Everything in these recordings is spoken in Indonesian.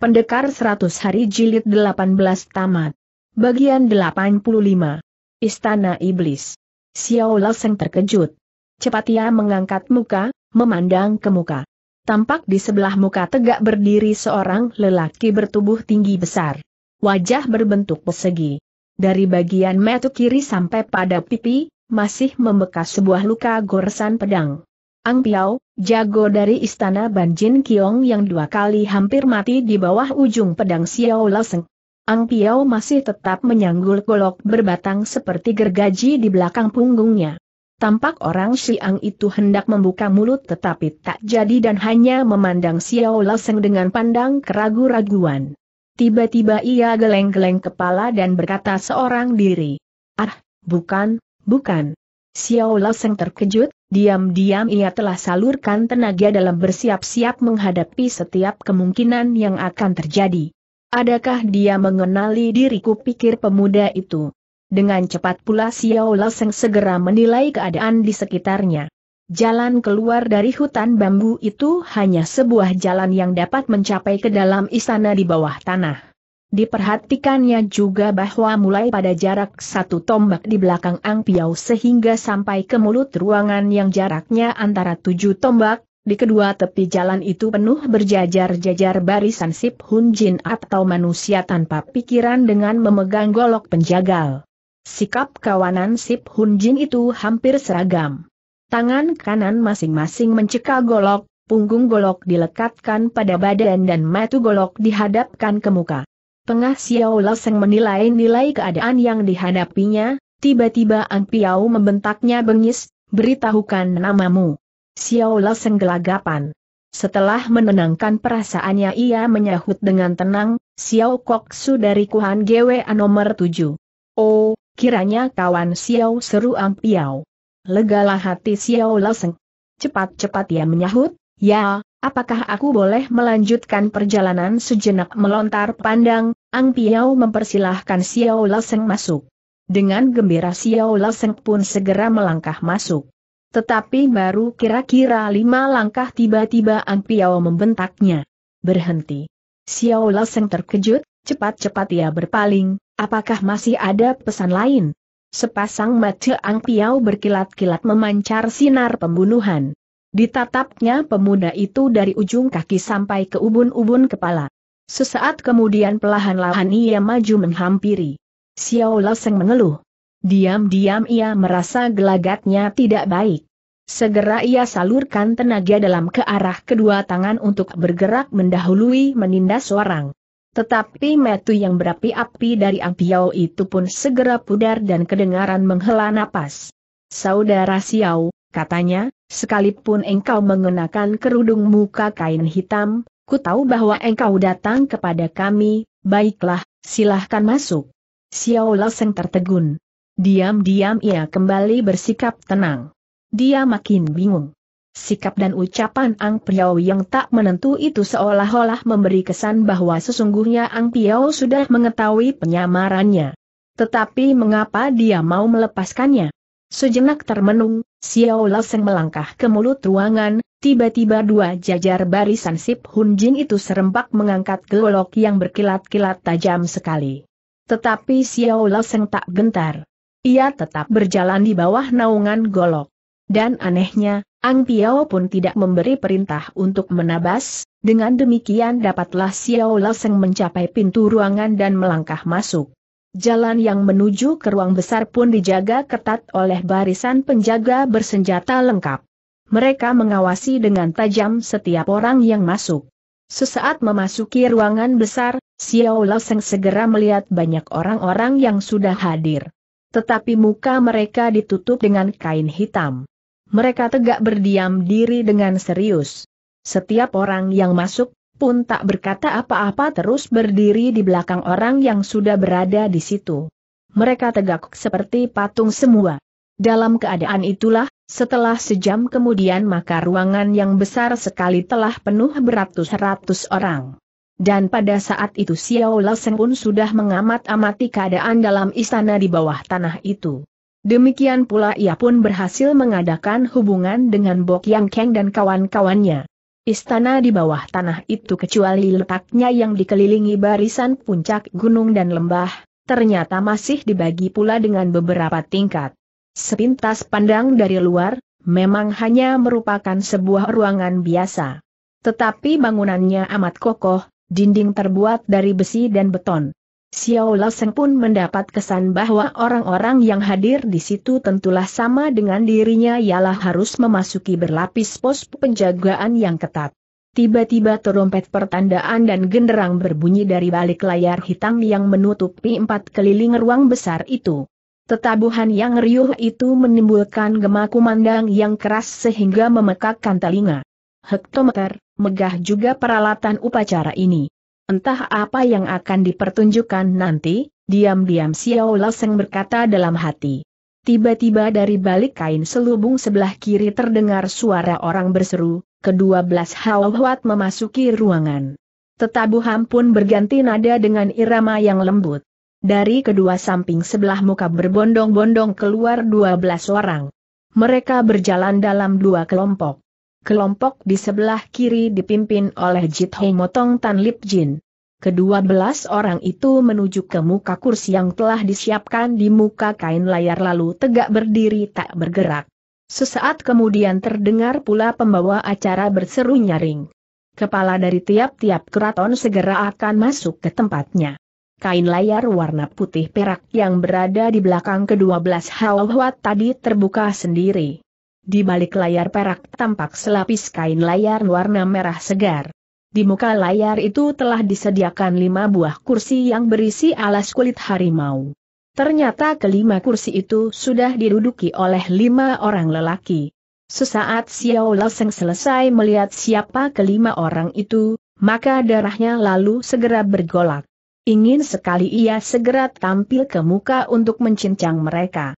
Pendekar 100 Hari Jilid 18 Tamat. Bagian 85. Istana Iblis. Xiao Laseng terkejut. Cepat ia mengangkat muka, memandang ke muka. Tampak di sebelah muka tegak berdiri seorang lelaki bertubuh tinggi besar. Wajah berbentuk persegi. Dari bagian mata kiri sampai pada pipi, masih membekas sebuah luka goresan pedang. Ang Piao, jago dari istana Banjin Kiong yang dua kali hampir mati di bawah ujung pedang Xiao Laseng. Ang Piao masih tetap menyanggul golok berbatang seperti gergaji di belakang punggungnya. Tampak orang Siang itu hendak membuka mulut tetapi tak jadi dan hanya memandang Xiao Laseng dengan pandang keragu-raguan. Tiba-tiba ia geleng-geleng kepala dan berkata seorang diri, Ah, bukan, bukan. Xiao Laseng terkejut, diam-diam ia telah salurkan tenaga dalam bersiap-siap menghadapi setiap kemungkinan yang akan terjadi. Adakah dia mengenali diriku pikir pemuda itu? Dengan cepat pula Xiao Laseng segera menilai keadaan di sekitarnya. Jalan keluar dari hutan bambu itu hanya sebuah jalan yang dapat mencapai ke dalam istana di bawah tanah. Diperhatikannya juga bahwa mulai pada jarak satu tombak di belakang Ang Piau sehingga sampai ke mulut ruangan yang jaraknya antara tujuh tombak, di kedua tepi jalan itu penuh berjajar-jajar barisan Sip Hun Jin atau manusia tanpa pikiran dengan memegang golok penjagal. Sikap kawanan Sip Hun Jin itu hampir seragam. Tangan kanan masing-masing mencekal golok, punggung golok dilekatkan pada badan dan matu golok dihadapkan ke muka. Pengah Xiao Laseng menilai-nilai keadaan yang dihadapinya, tiba-tiba Ang Piao membentaknya bengis, beritahukan namamu. Xiao Laseng gelagapan. Setelah menenangkan perasaannya ia menyahut dengan tenang, Xiao Kok Su dari Kuhan GWA nomor 7. Oh, kiranya kawan Xiao seru Ang Piao. Legalah hati Xiao Laseng. Cepat-cepat ia menyahut, ya, apakah aku boleh melanjutkan perjalanan sejenak melontar pandang, Ang Piao mempersilahkan Xiao Laseng masuk. Dengan gembira Xiao Laseng pun segera melangkah masuk. Tetapi baru kira-kira lima langkah tiba-tiba Ang Piao membentaknya. Berhenti. Xiao Laseng terkejut, cepat-cepat ia berpaling, apakah masih ada pesan lain? Sepasang mata Ang Piao berkilat-kilat memancar sinar pembunuhan. Ditatapnya pemuda itu dari ujung kaki sampai ke ubun-ubun kepala. Sesaat kemudian pelahan-lahan ia maju menghampiri. Xiao Laseng mengeluh. Diam-diam ia merasa gelagatnya tidak baik. Segera ia salurkan tenaga dalam ke arah kedua tangan untuk bergerak mendahului menindas orang. Tetapi metu yang berapi-api dari Ampiao itu pun segera pudar dan kedengaran menghela napas. Saudara Xiao, katanya, sekalipun engkau mengenakan kerudung muka kain hitam, ku tahu bahwa engkau datang kepada kami, baiklah, silahkan masuk. Xiao Seng tertegun. Diam-diam ia kembali bersikap tenang. Dia makin bingung. Sikap dan ucapan Ang Piao yang tak menentu itu seolah-olah memberi kesan bahwa sesungguhnya Ang Piao sudah mengetahui penyamarannya. Tetapi mengapa dia mau melepaskannya? Sejenak termenung, Xiao Seng melangkah ke mulut ruangan, Tiba-tiba dua jajar barisan Sip Hun Jin itu serempak mengangkat golok yang berkilat-kilat tajam sekali. Tetapi Xiao Seng tak gentar. Ia tetap berjalan di bawah naungan golok. Dan anehnya, Ang Piao pun tidak memberi perintah untuk menabas, dengan demikian dapatlah Xiao Seng mencapai pintu ruangan dan melangkah masuk. Jalan yang menuju ke ruang besar pun dijaga ketat oleh barisan penjaga bersenjata lengkap mereka mengawasi dengan tajam setiap orang yang masuk. Sesaat memasuki ruangan besar, Xiao Laoseng segera melihat banyak orang-orang yang sudah hadir. Tetapi muka mereka ditutup dengan kain hitam. Mereka tegak berdiam diri dengan serius. Setiap orang yang masuk, pun tak berkata apa-apa terus berdiri di belakang orang yang sudah berada di situ. Mereka tegak seperti patung semua. Dalam keadaan itulah, setelah sejam kemudian maka ruangan yang besar sekali telah penuh beratus-ratus orang. Dan pada saat itu Xiao Lesen pun sudah mengamat-amati keadaan dalam istana di bawah tanah itu. Demikian pula ia pun berhasil mengadakan hubungan dengan Bok Yang Keng dan kawan-kawannya. Istana di bawah tanah itu kecuali letaknya yang dikelilingi barisan puncak gunung dan lembah, ternyata masih dibagi pula dengan beberapa tingkat. Sepintas pandang dari luar, memang hanya merupakan sebuah ruangan biasa. Tetapi bangunannya amat kokoh, dinding terbuat dari besi dan beton. Xiao Laseng pun mendapat kesan bahwa orang-orang yang hadir di situ tentulah sama dengan dirinya ialah harus memasuki berlapis pos penjagaan yang ketat. Tiba-tiba terompet pertandaan dan genderang berbunyi dari balik layar hitam yang menutupi empat keliling ruang besar itu. Tetabuhan yang riuh itu menimbulkan gema kumandang yang keras sehingga memekakkan telinga. Hektometer, megah juga peralatan upacara ini. Entah apa yang akan dipertunjukkan nanti, diam-diam Xiao Laseng berkata dalam hati. Tiba-tiba dari balik kain selubung sebelah kiri terdengar suara orang berseru, kedua belas hawat memasuki ruangan. Tetabuhan pun berganti nada dengan irama yang lembut. Dari kedua samping sebelah muka berbondong-bondong keluar dua belas orang. Mereka berjalan dalam dua kelompok. Kelompok di sebelah kiri dipimpin oleh Jit Hei Motong Tan Lip Jin. Kedua belas orang itu menuju ke muka kursi yang telah disiapkan di muka kain layar lalu tegak berdiri tak bergerak. Sesaat kemudian terdengar pula pembawa acara berseru nyaring. Kepala dari tiap-tiap keraton segera akan masuk ke tempatnya. Kain layar warna putih perak yang berada di belakang kedua belas hawa tadi terbuka sendiri. Di balik layar perak tampak selapis kain layar warna merah segar. Di muka layar itu telah disediakan lima buah kursi yang berisi alas kulit harimau. Ternyata kelima kursi itu sudah diduduki oleh lima orang lelaki. Sesaat Xiao Laoseng selesai melihat siapa kelima orang itu, maka darahnya lalu segera bergolak. Ingin sekali ia segera tampil ke muka untuk mencincang mereka.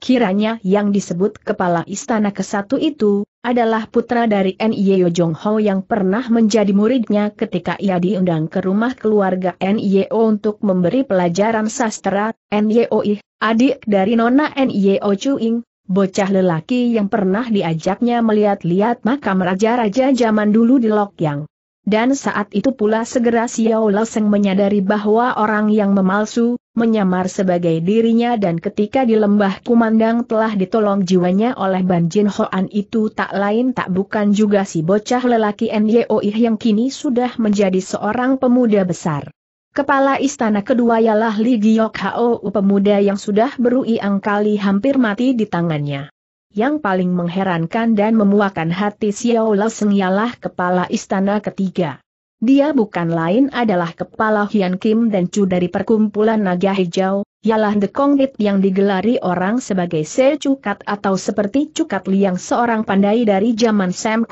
Kiranya yang disebut kepala istana ke-1 itu, adalah putra dari Nyeo Jong Ho yang pernah menjadi muridnya ketika ia diundang ke rumah keluarga Nyeo untuk memberi pelajaran sastra, Nyeo Ih, adik dari Nona N.I.O. Chuing, bocah lelaki yang pernah diajaknya melihat-lihat makam raja-raja zaman dulu di Lokyang. Dan saat itu pula segera Xiao Loseng menyadari bahwa orang yang memalsu, menyamar sebagai dirinya dan ketika di lembah kumandang telah ditolong jiwanya oleh Ban Jin Hoan itu tak lain tak bukan juga si bocah lelaki Nyoih yang kini sudah menjadi seorang pemuda besar. Kepala istana kedua ialah Li Giok Hao pemuda yang sudah berui angkali hampir mati di tangannya. Yang paling mengherankan dan memuakan hati Xiao Lao ialah kepala istana ketiga. Dia bukan lain adalah kepala Hian Kim dan Chu dari perkumpulan naga hijau, ialah The Kongit yang digelari orang sebagai Se Cukat atau seperti Cukat Liang seorang pandai dari zaman Sam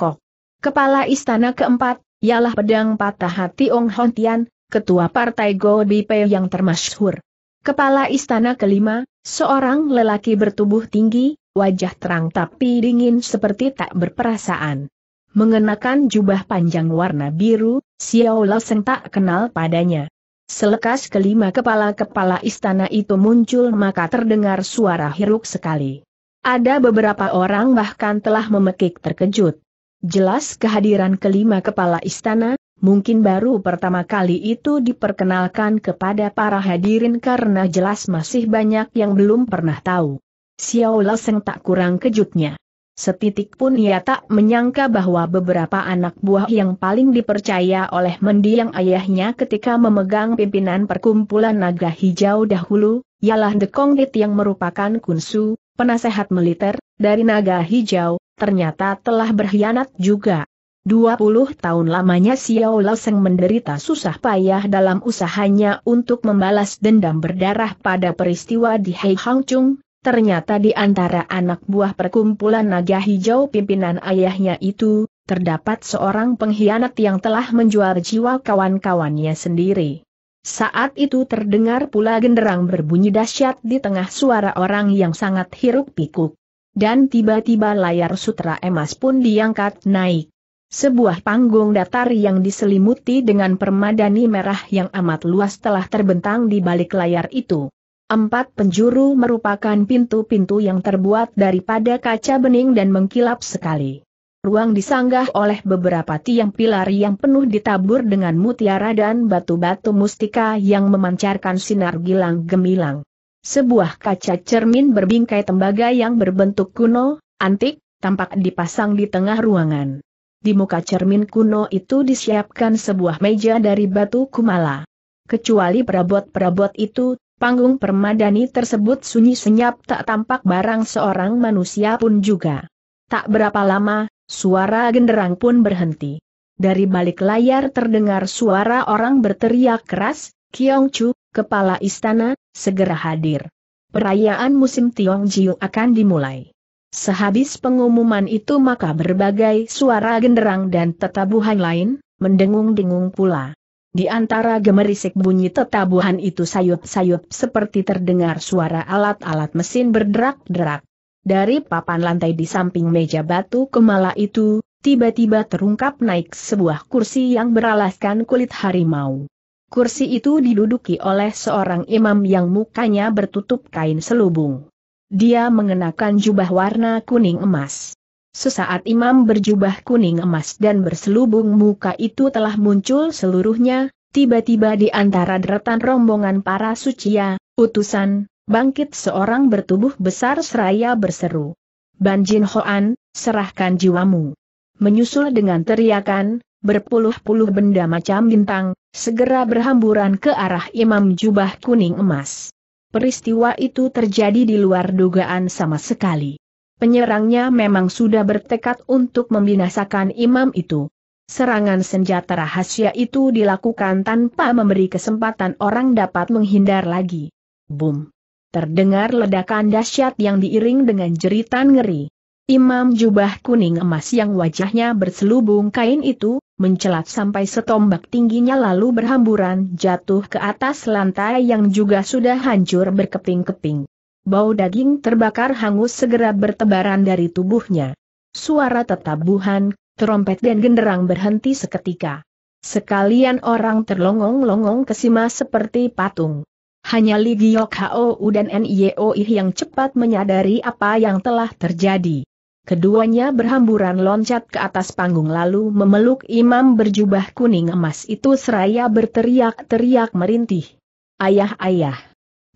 Kepala istana keempat, ialah pedang patah hati Ong Hontian, ketua partai Go Pei yang termasyhur. Kepala istana kelima, seorang lelaki bertubuh tinggi, wajah terang tapi dingin seperti tak berperasaan. Mengenakan jubah panjang warna biru, Xiao Lao Seng tak kenal padanya. Selekas kelima kepala-kepala istana itu muncul maka terdengar suara hiruk sekali. Ada beberapa orang bahkan telah memekik terkejut. Jelas kehadiran kelima kepala istana, mungkin baru pertama kali itu diperkenalkan kepada para hadirin karena jelas masih banyak yang belum pernah tahu. Xiao Laseng tak kurang kejutnya. Setitik pun ia tak menyangka bahwa beberapa anak buah yang paling dipercaya oleh mendiang ayahnya ketika memegang pimpinan perkumpulan naga hijau dahulu, ialah The Kongit yang merupakan kunsu, penasehat militer, dari naga hijau, ternyata telah berkhianat juga. 20 tahun lamanya Xiao Laseng menderita susah payah dalam usahanya untuk membalas dendam berdarah pada peristiwa di Hei Hang Chung, ternyata di antara anak buah perkumpulan naga hijau pimpinan ayahnya itu, terdapat seorang pengkhianat yang telah menjual jiwa kawan-kawannya sendiri. Saat itu terdengar pula genderang berbunyi dahsyat di tengah suara orang yang sangat hiruk pikuk. Dan tiba-tiba layar sutra emas pun diangkat naik. Sebuah panggung datar yang diselimuti dengan permadani merah yang amat luas telah terbentang di balik layar itu. Empat penjuru merupakan pintu-pintu yang terbuat daripada kaca bening dan mengkilap sekali. Ruang disanggah oleh beberapa tiang pilar yang penuh ditabur dengan mutiara dan batu-batu mustika yang memancarkan sinar gilang gemilang. Sebuah kaca cermin berbingkai tembaga yang berbentuk kuno, antik, tampak dipasang di tengah ruangan. Di muka cermin kuno itu disiapkan sebuah meja dari batu kumala. Kecuali perabot-perabot itu, Panggung permadani tersebut sunyi senyap tak tampak barang seorang manusia pun juga. Tak berapa lama, suara genderang pun berhenti. Dari balik layar terdengar suara orang berteriak keras, Kiong Chu, kepala istana, segera hadir. Perayaan musim Tiong Jiu akan dimulai. Sehabis pengumuman itu maka berbagai suara genderang dan tetabuhan lain, mendengung-dengung pula. Di antara gemerisik bunyi tetabuhan itu sayup-sayup seperti terdengar suara alat-alat mesin berderak-derak. Dari papan lantai di samping meja batu kemala itu, tiba-tiba terungkap naik sebuah kursi yang beralaskan kulit harimau. Kursi itu diduduki oleh seorang imam yang mukanya bertutup kain selubung. Dia mengenakan jubah warna kuning emas. Sesaat imam berjubah kuning emas dan berselubung muka itu telah muncul seluruhnya, tiba-tiba di antara deretan rombongan para sucia, utusan, bangkit seorang bertubuh besar seraya berseru. Banjin Hoan, serahkan jiwamu. Menyusul dengan teriakan, berpuluh-puluh benda macam bintang, segera berhamburan ke arah imam jubah kuning emas. Peristiwa itu terjadi di luar dugaan sama sekali. Penyerangnya memang sudah bertekad untuk membinasakan imam itu. Serangan senjata rahasia itu dilakukan tanpa memberi kesempatan orang dapat menghindar lagi. Boom! Terdengar ledakan dahsyat yang diiring dengan jeritan ngeri. Imam jubah kuning emas yang wajahnya berselubung kain itu, mencelat sampai setombak tingginya lalu berhamburan jatuh ke atas lantai yang juga sudah hancur berkeping-keping bau daging terbakar hangus segera bertebaran dari tubuhnya. Suara tetabuhan, trompet dan genderang berhenti seketika. Sekalian orang terlongong-longong kesima seperti patung. Hanya Li Giok Hou dan Nioi yang cepat menyadari apa yang telah terjadi. Keduanya berhamburan loncat ke atas panggung lalu memeluk imam berjubah kuning emas itu seraya berteriak-teriak merintih. Ayah-ayah.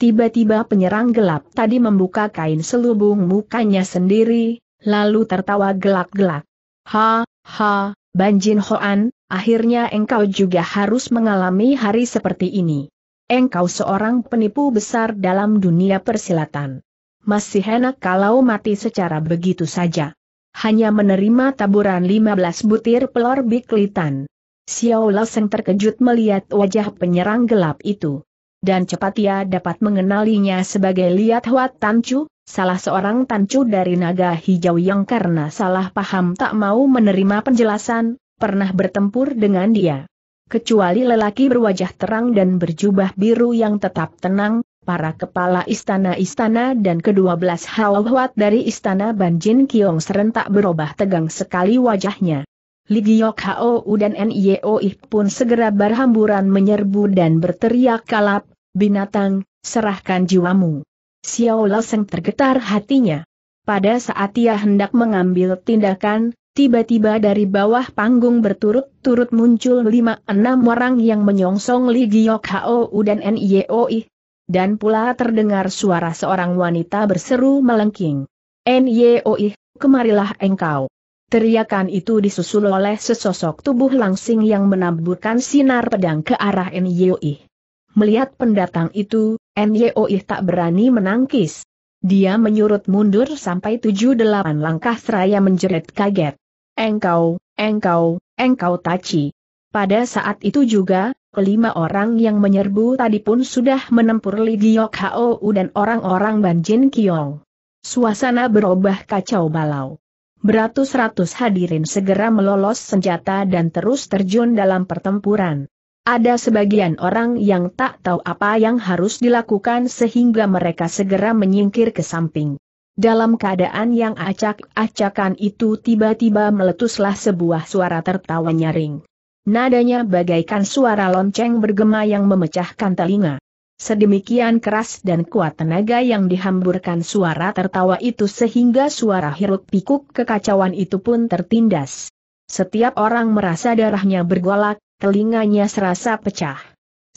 Tiba-tiba penyerang gelap tadi membuka kain selubung mukanya sendiri, lalu tertawa gelak-gelak. Ha, ha, Banjin Hoan, akhirnya engkau juga harus mengalami hari seperti ini. Engkau seorang penipu besar dalam dunia persilatan. Masih enak kalau mati secara begitu saja. Hanya menerima taburan 15 butir pelor biklitan. Xiao Laseng terkejut melihat wajah penyerang gelap itu dan cepat ia dapat mengenalinya sebagai Liat Huat Tancu, salah seorang tancu dari naga hijau yang karena salah paham tak mau menerima penjelasan, pernah bertempur dengan dia. Kecuali lelaki berwajah terang dan berjubah biru yang tetap tenang, para kepala istana-istana dan kedua belas hawat dari istana Banjin Kiong serentak berubah tegang sekali wajahnya. Ligiok Hou dan Nioi pun segera berhamburan menyerbu dan berteriak kalap, binatang, serahkan jiwamu. Xiao Laseng tergetar hatinya. Pada saat ia hendak mengambil tindakan, tiba-tiba dari bawah panggung berturut-turut muncul lima enam orang yang menyongsong Ligiok Hou dan Nioi. Dan pula terdengar suara seorang wanita berseru melengking. Nioi, kemarilah engkau. Teriakan itu disusul oleh sesosok tubuh langsing yang menaburkan sinar pedang ke arah Nyoi. Melihat pendatang itu, Nyoi tak berani menangkis. Dia menyurut mundur sampai tujuh delapan langkah seraya menjerit kaget. Engkau, engkau, engkau taci. Pada saat itu juga, kelima orang yang menyerbu tadi pun sudah menempur Li Giok Hou dan orang-orang Banjin Kiong. Suasana berubah kacau balau beratus-ratus hadirin segera melolos senjata dan terus terjun dalam pertempuran. Ada sebagian orang yang tak tahu apa yang harus dilakukan sehingga mereka segera menyingkir ke samping. Dalam keadaan yang acak-acakan itu tiba-tiba meletuslah sebuah suara tertawa nyaring. Nadanya bagaikan suara lonceng bergema yang memecahkan telinga. Sedemikian keras dan kuat tenaga yang dihamburkan suara tertawa itu sehingga suara hiruk pikuk kekacauan itu pun tertindas. Setiap orang merasa darahnya bergolak, telinganya serasa pecah.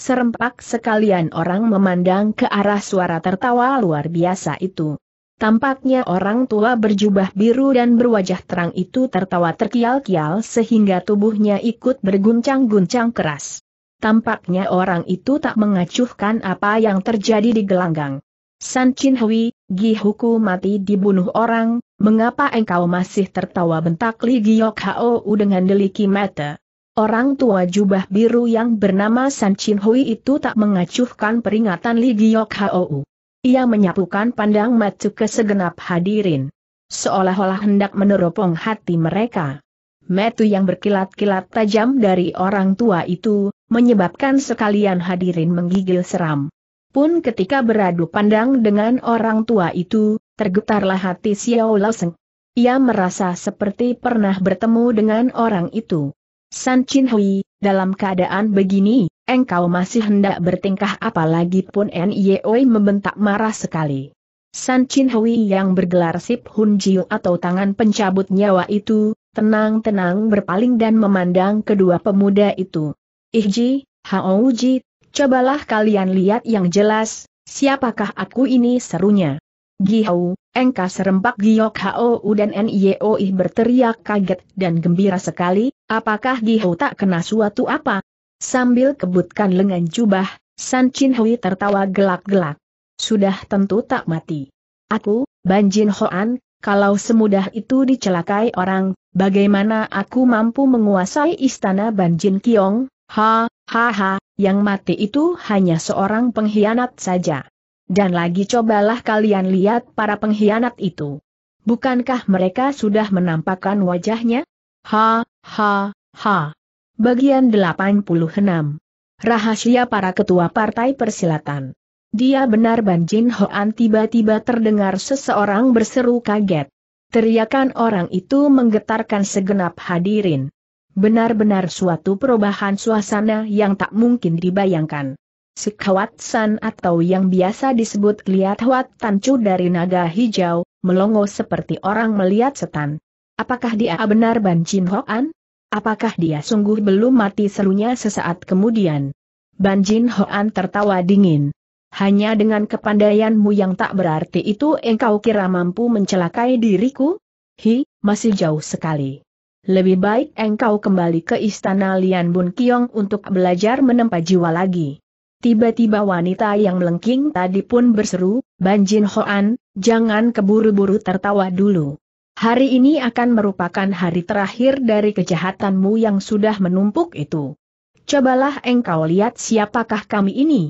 Serempak sekalian orang memandang ke arah suara tertawa luar biasa itu. Tampaknya orang tua berjubah biru dan berwajah terang itu tertawa terkial-kial sehingga tubuhnya ikut berguncang-guncang keras. Tampaknya orang itu tak mengacuhkan apa yang terjadi di gelanggang. San Chin Hui, Gi Huku mati dibunuh orang, mengapa engkau masih tertawa bentak Li Giok Hou dengan deliki mata? Orang tua jubah biru yang bernama San Chin Hui itu tak mengacuhkan peringatan Li Giok Hou. Ia menyapukan pandang mata ke segenap hadirin. Seolah-olah hendak meneropong hati mereka. Metu yang berkilat-kilat tajam dari orang tua itu, menyebabkan sekalian hadirin menggigil seram. Pun ketika beradu pandang dengan orang tua itu, tergetarlah hati Xiao Laoseng. Ia merasa seperti pernah bertemu dengan orang itu. San Chin Hui, dalam keadaan begini, engkau masih hendak bertingkah apalagi pun Nyeoi membentak marah sekali. San Chin Hui yang bergelar Sip Hun Jiu atau tangan pencabut nyawa itu, tenang-tenang berpaling dan memandang kedua pemuda itu. Ihji, Haouji, cobalah kalian lihat yang jelas, siapakah aku ini serunya. Gihau, engka serempak Giok Hou dan Ih berteriak kaget dan gembira sekali, apakah Gihau tak kena suatu apa? Sambil kebutkan lengan jubah, San Chin Hui tertawa gelak-gelak. Sudah tentu tak mati. Aku, Banjin Hoan, kalau semudah itu dicelakai orang, bagaimana aku mampu menguasai istana Banjin Kiong? Ha, ha ha, yang mati itu hanya seorang pengkhianat saja. Dan lagi cobalah kalian lihat para pengkhianat itu. Bukankah mereka sudah menampakkan wajahnya? Ha, ha, ha. Bagian 86. Rahasia para ketua partai persilatan. Dia benar Ban Jin Hoan tiba-tiba terdengar seseorang berseru kaget. Teriakan orang itu menggetarkan segenap hadirin. Benar-benar suatu perubahan suasana yang tak mungkin dibayangkan. Sekawat San atau yang biasa disebut Liat Huat Tancu dari naga hijau, melongo seperti orang melihat setan. Apakah dia benar Ban Jin Hoan? Apakah dia sungguh belum mati serunya sesaat kemudian? Ban Jin Hoan tertawa dingin. Hanya dengan kepandaianmu yang tak berarti itu engkau kira mampu mencelakai diriku? Hi, masih jauh sekali lebih baik engkau kembali ke istana Lian Bun Kiong untuk belajar menempa jiwa lagi. Tiba-tiba wanita yang melengking tadi pun berseru, Ban Jin Hoan, jangan keburu-buru tertawa dulu. Hari ini akan merupakan hari terakhir dari kejahatanmu yang sudah menumpuk itu. Cobalah engkau lihat siapakah kami ini.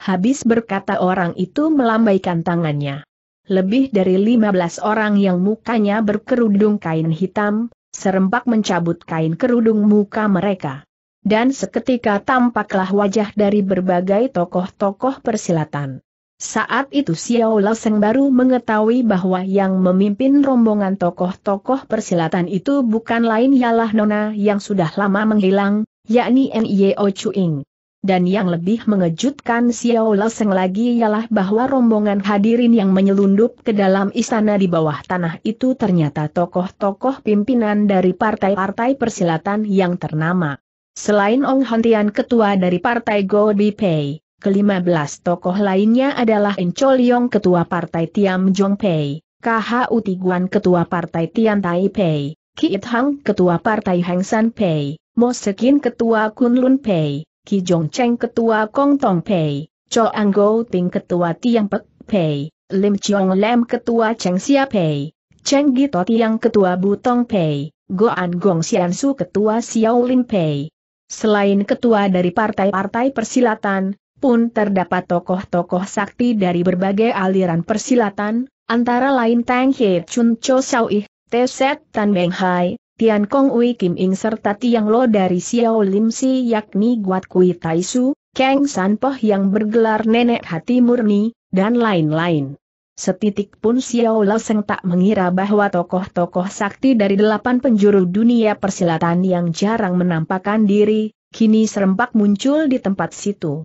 Habis berkata orang itu melambaikan tangannya. Lebih dari 15 orang yang mukanya berkerudung kain hitam, serempak mencabut kain kerudung muka mereka. Dan seketika tampaklah wajah dari berbagai tokoh-tokoh persilatan. Saat itu Xiao Seng baru mengetahui bahwa yang memimpin rombongan tokoh-tokoh persilatan itu bukan lain ialah Nona yang sudah lama menghilang, yakni N.Y.O. Chuing. Dan yang lebih mengejutkan Xiao Leseng lagi ialah bahwa rombongan hadirin yang menyelundup ke dalam istana di bawah tanah itu ternyata tokoh-tokoh pimpinan dari partai-partai persilatan yang ternama. Selain Ong Hontian ketua dari partai Go Bipei, kelima belas tokoh lainnya adalah Chol Yong ketua partai Tiam Jong Pei, KHU Tiguan ketua partai Tian Tai Pei, It Hang ketua partai Hang San Pei, Mosakin ketua Kunlun Pei, Ki Jong Cheng Ketua Kong Tong Pei, Cho Go Ting Ketua Tiang Pek Pei, Lim Chiong Lam Ketua Cheng Sia Pei, Cheng Gito Tiang Ketua Butong Pei, An Gong Sian Su Ketua Xiao Lim Pei. Selain ketua dari partai-partai persilatan, pun terdapat tokoh-tokoh sakti dari berbagai aliran persilatan, antara lain Tang He Chun Cho Sao Ih, Te Set Tan Beng Hai, Tian Kong Wei Kim Ing serta Tiang Lo dari Xiao Lim Si yakni Guat Kui Tai Su, Kang San Poh yang bergelar Nenek Hati Murni, dan lain-lain. Setitik pun Xiao Lo Seng tak mengira bahwa tokoh-tokoh sakti dari delapan penjuru dunia persilatan yang jarang menampakkan diri, kini serempak muncul di tempat situ.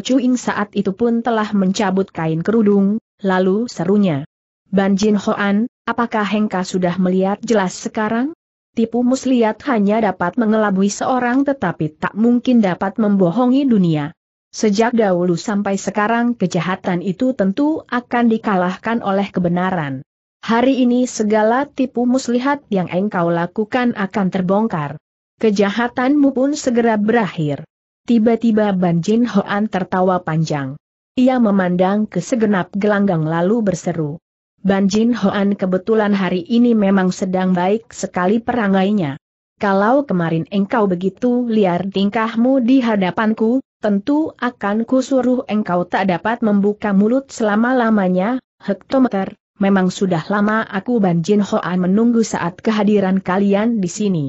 Chu Ing saat itu pun telah mencabut kain kerudung, lalu serunya. Ban Jin Hoan, Apakah Hengka sudah melihat jelas sekarang? Tipu muslihat hanya dapat mengelabui seorang tetapi tak mungkin dapat membohongi dunia. Sejak dahulu sampai sekarang kejahatan itu tentu akan dikalahkan oleh kebenaran. Hari ini segala tipu muslihat yang engkau lakukan akan terbongkar. Kejahatanmu pun segera berakhir. Tiba-tiba Ban Jin Hoan tertawa panjang. Ia memandang ke segenap gelanggang lalu berseru. Ban Jin Hoan kebetulan hari ini memang sedang baik sekali perangainya. Kalau kemarin engkau begitu liar tingkahmu di hadapanku, tentu akan kusuruh engkau tak dapat membuka mulut selama-lamanya, hektometer, memang sudah lama aku Ban Jin Hoan menunggu saat kehadiran kalian di sini.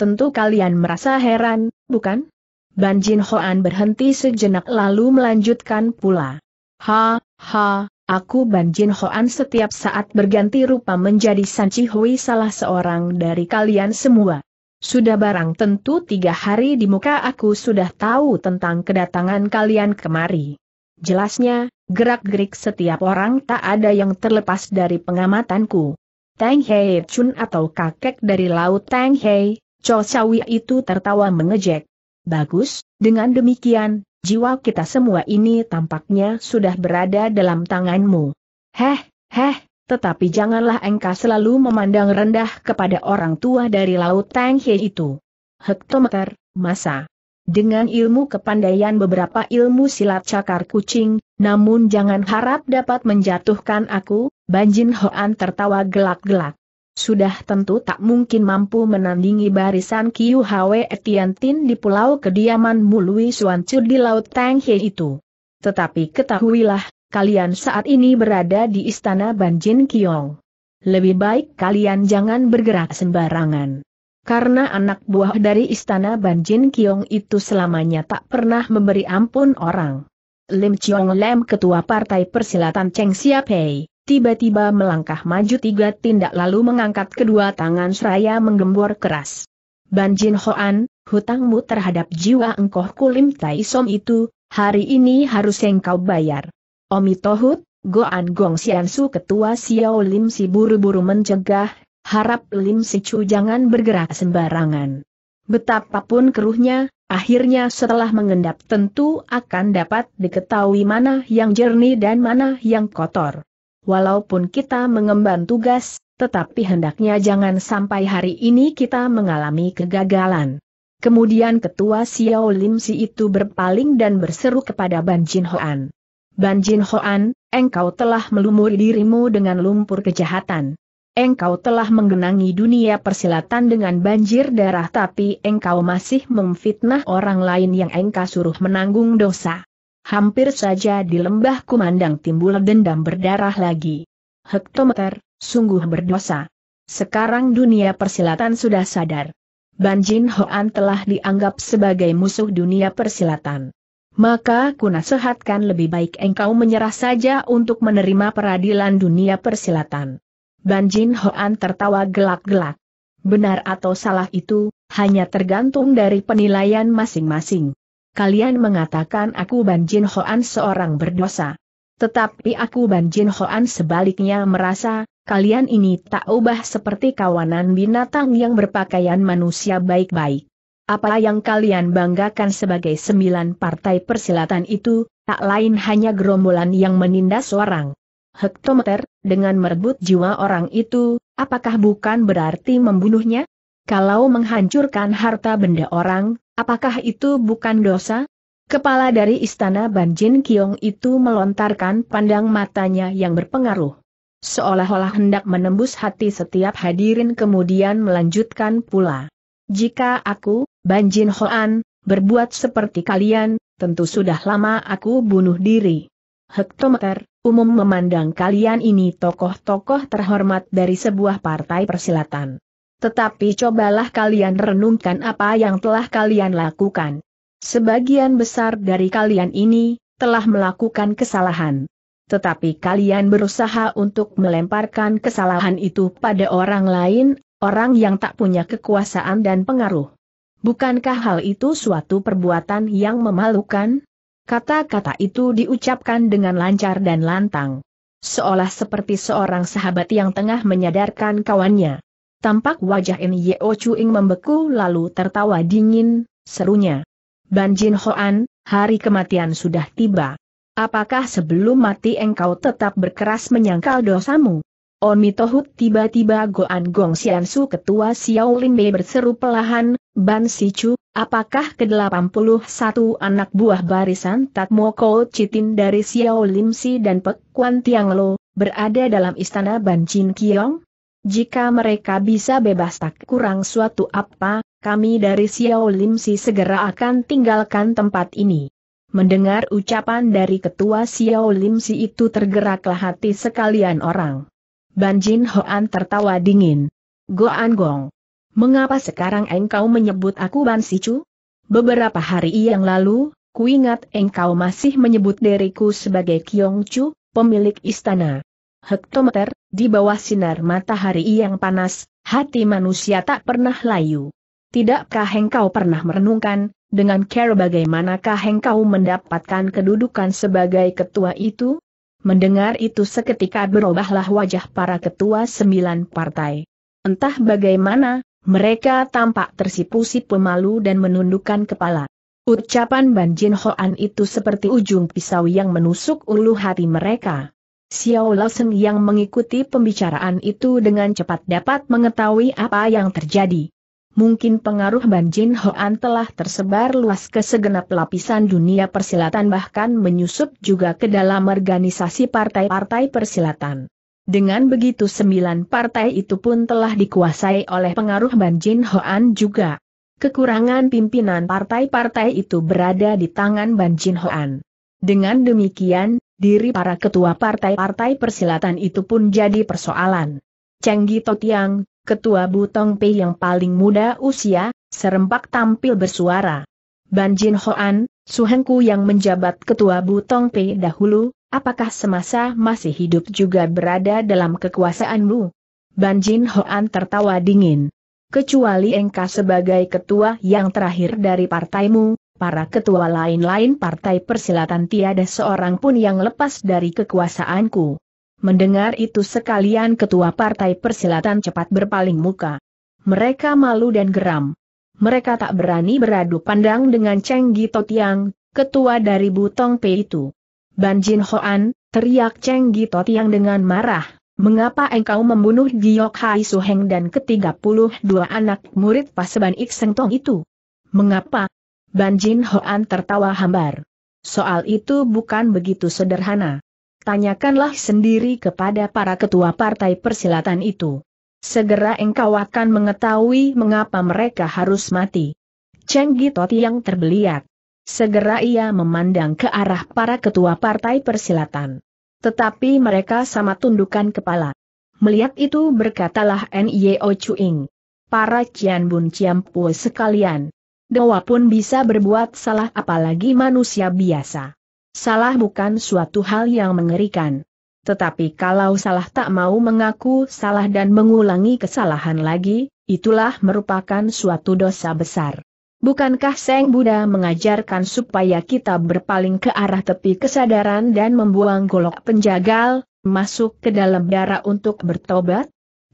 Tentu kalian merasa heran, bukan? Ban Jin Hoan berhenti sejenak lalu melanjutkan pula. Ha, ha, Aku Ban Jin Hoan setiap saat berganti rupa menjadi San Chi Hui salah seorang dari kalian semua. Sudah barang tentu tiga hari di muka aku sudah tahu tentang kedatangan kalian kemari. Jelasnya, gerak-gerik setiap orang tak ada yang terlepas dari pengamatanku. Tang Hei Chun atau kakek dari Laut Tang Hei, Cho Chawi itu tertawa mengejek. Bagus, dengan demikian, jiwa kita semua ini tampaknya sudah berada dalam tanganmu. Heh, heh, tetapi janganlah engkau selalu memandang rendah kepada orang tua dari Laut Tanghe itu. Hektometer, masa. Dengan ilmu kepandaian beberapa ilmu silat cakar kucing, namun jangan harap dapat menjatuhkan aku, Banjin Hoan tertawa gelak-gelak sudah tentu tak mungkin mampu menandingi barisan Kiu Hwe Tiantin di pulau kediaman Mului Suancu di Laut Tenghe itu. Tetapi ketahuilah, kalian saat ini berada di istana Banjin Kiong. Lebih baik kalian jangan bergerak sembarangan. Karena anak buah dari istana Banjin Kiong itu selamanya tak pernah memberi ampun orang. Lim Chiong Lem Ketua Partai Persilatan Cheng Siapei tiba-tiba melangkah maju tiga tindak lalu mengangkat kedua tangan seraya menggembor keras. Banjin Hoan, hutangmu terhadap jiwa engkau kulim Som itu, hari ini harus engkau bayar. Omi Tohut, Goan Gong Su ketua Xiao Lim Si buru-buru mencegah, harap Lim Si Chu jangan bergerak sembarangan. Betapapun keruhnya, akhirnya setelah mengendap tentu akan dapat diketahui mana yang jernih dan mana yang kotor walaupun kita mengemban tugas, tetapi hendaknya jangan sampai hari ini kita mengalami kegagalan. Kemudian ketua Xiao Lim Si itu berpaling dan berseru kepada Ban Jin Hoan. Ban Jin Hoan, engkau telah melumuri dirimu dengan lumpur kejahatan. Engkau telah menggenangi dunia persilatan dengan banjir darah tapi engkau masih memfitnah orang lain yang engkau suruh menanggung dosa. Hampir saja di lembah kumandang timbul dendam berdarah lagi. Hektometer, sungguh berdosa. Sekarang dunia persilatan sudah sadar. Ban Jin Hoan telah dianggap sebagai musuh dunia persilatan. Maka ku nasihatkan lebih baik engkau menyerah saja untuk menerima peradilan dunia persilatan. Ban Jin Hoan tertawa gelak-gelak. Benar atau salah itu, hanya tergantung dari penilaian masing-masing kalian mengatakan aku Ban Jin Hoan seorang berdosa. Tetapi aku Ban Jin Hoan sebaliknya merasa, kalian ini tak ubah seperti kawanan binatang yang berpakaian manusia baik-baik. Apa yang kalian banggakan sebagai sembilan partai persilatan itu, tak lain hanya gerombolan yang menindas orang. Hektometer, dengan merebut jiwa orang itu, apakah bukan berarti membunuhnya? Kalau menghancurkan harta benda orang, Apakah itu bukan dosa? Kepala dari istana Banjin Kiong itu melontarkan pandang matanya yang berpengaruh. Seolah-olah hendak menembus hati setiap hadirin kemudian melanjutkan pula. Jika aku, Banjin Hoan, berbuat seperti kalian, tentu sudah lama aku bunuh diri. Hektometer, umum memandang kalian ini tokoh-tokoh terhormat dari sebuah partai persilatan. Tetapi cobalah kalian renungkan apa yang telah kalian lakukan. Sebagian besar dari kalian ini, telah melakukan kesalahan. Tetapi kalian berusaha untuk melemparkan kesalahan itu pada orang lain, orang yang tak punya kekuasaan dan pengaruh. Bukankah hal itu suatu perbuatan yang memalukan? Kata-kata itu diucapkan dengan lancar dan lantang. Seolah seperti seorang sahabat yang tengah menyadarkan kawannya. Tampak wajah Nyo Chuing membeku lalu tertawa dingin, serunya. Ban Jin Hoan, hari kematian sudah tiba. Apakah sebelum mati engkau tetap berkeras menyangkal dosamu? On Mitohut tiba-tiba Goan Gong Xiansu ketua Xiaolin Bei berseru pelahan, Ban Si Chu, apakah ke-81 anak buah barisan Tatmo Kou Citin dari Xiaolin Si dan Pek Kuan Tiang Lo, berada dalam istana Ban Jin Kiong? Jika mereka bisa bebas tak kurang suatu apa, kami dari Xiao Limsi segera akan tinggalkan tempat ini. Mendengar ucapan dari ketua Xiao Limsi itu tergeraklah hati sekalian orang. Ban Jin Hoan tertawa dingin. Go An Gong. Mengapa sekarang engkau menyebut aku Ban Si Chu? Beberapa hari yang lalu, kuingat engkau masih menyebut diriku sebagai Kyong Chu, pemilik istana hektometer, di bawah sinar matahari yang panas, hati manusia tak pernah layu. Tidakkah engkau pernah merenungkan, dengan care bagaimanakah engkau mendapatkan kedudukan sebagai ketua itu? Mendengar itu seketika berubahlah wajah para ketua sembilan partai. Entah bagaimana, mereka tampak tersipu-sipu malu dan menundukkan kepala. Ucapan Ban Jin Hoan itu seperti ujung pisau yang menusuk ulu hati mereka. Xiao Lawson yang mengikuti pembicaraan itu dengan cepat dapat mengetahui apa yang terjadi. Mungkin pengaruh Ban Jin Hoan telah tersebar luas ke segenap lapisan dunia persilatan bahkan menyusup juga ke dalam organisasi partai-partai persilatan. Dengan begitu sembilan partai itu pun telah dikuasai oleh pengaruh Ban Jin Hoan juga. Kekurangan pimpinan partai-partai itu berada di tangan Ban Jin Hoan. Dengan demikian, Diri para ketua partai-partai persilatan itu pun jadi persoalan. Cheng Gito Tiang, ketua Butong Pei yang paling muda usia, serempak tampil bersuara. Ban Jin Hoan, Suhengku yang menjabat ketua Butong Pei dahulu, apakah semasa masih hidup juga berada dalam kekuasaanmu? Ban Jin Hoan tertawa dingin. Kecuali engkau sebagai ketua yang terakhir dari partaimu, para ketua lain-lain partai persilatan tiada seorang pun yang lepas dari kekuasaanku. Mendengar itu sekalian ketua partai persilatan cepat berpaling muka. Mereka malu dan geram. Mereka tak berani beradu pandang dengan Cheng Gito Tiang, ketua dari Butong Pei itu. Ban Jin Hoan, teriak Cheng Gito Tiang dengan marah, Mengapa engkau membunuh Giok Hai Suheng dan puluh dua anak murid Paseban Ik Seng Tong itu? Mengapa, Ban Jin Hoan tertawa hambar. Soal itu bukan begitu sederhana. Tanyakanlah sendiri kepada para ketua partai persilatan itu. Segera engkau akan mengetahui mengapa mereka harus mati. Cheng Gitot yang terbeliak. Segera ia memandang ke arah para ketua partai persilatan. Tetapi mereka sama tundukan kepala. Melihat itu berkatalah N.Y.O. Chuing. Para Cian Bun Ciam sekalian, dewa pun bisa berbuat salah apalagi manusia biasa. Salah bukan suatu hal yang mengerikan. Tetapi kalau salah tak mau mengaku salah dan mengulangi kesalahan lagi, itulah merupakan suatu dosa besar. Bukankah Seng Buddha mengajarkan supaya kita berpaling ke arah tepi kesadaran dan membuang golok penjagal, masuk ke dalam darah untuk bertobat?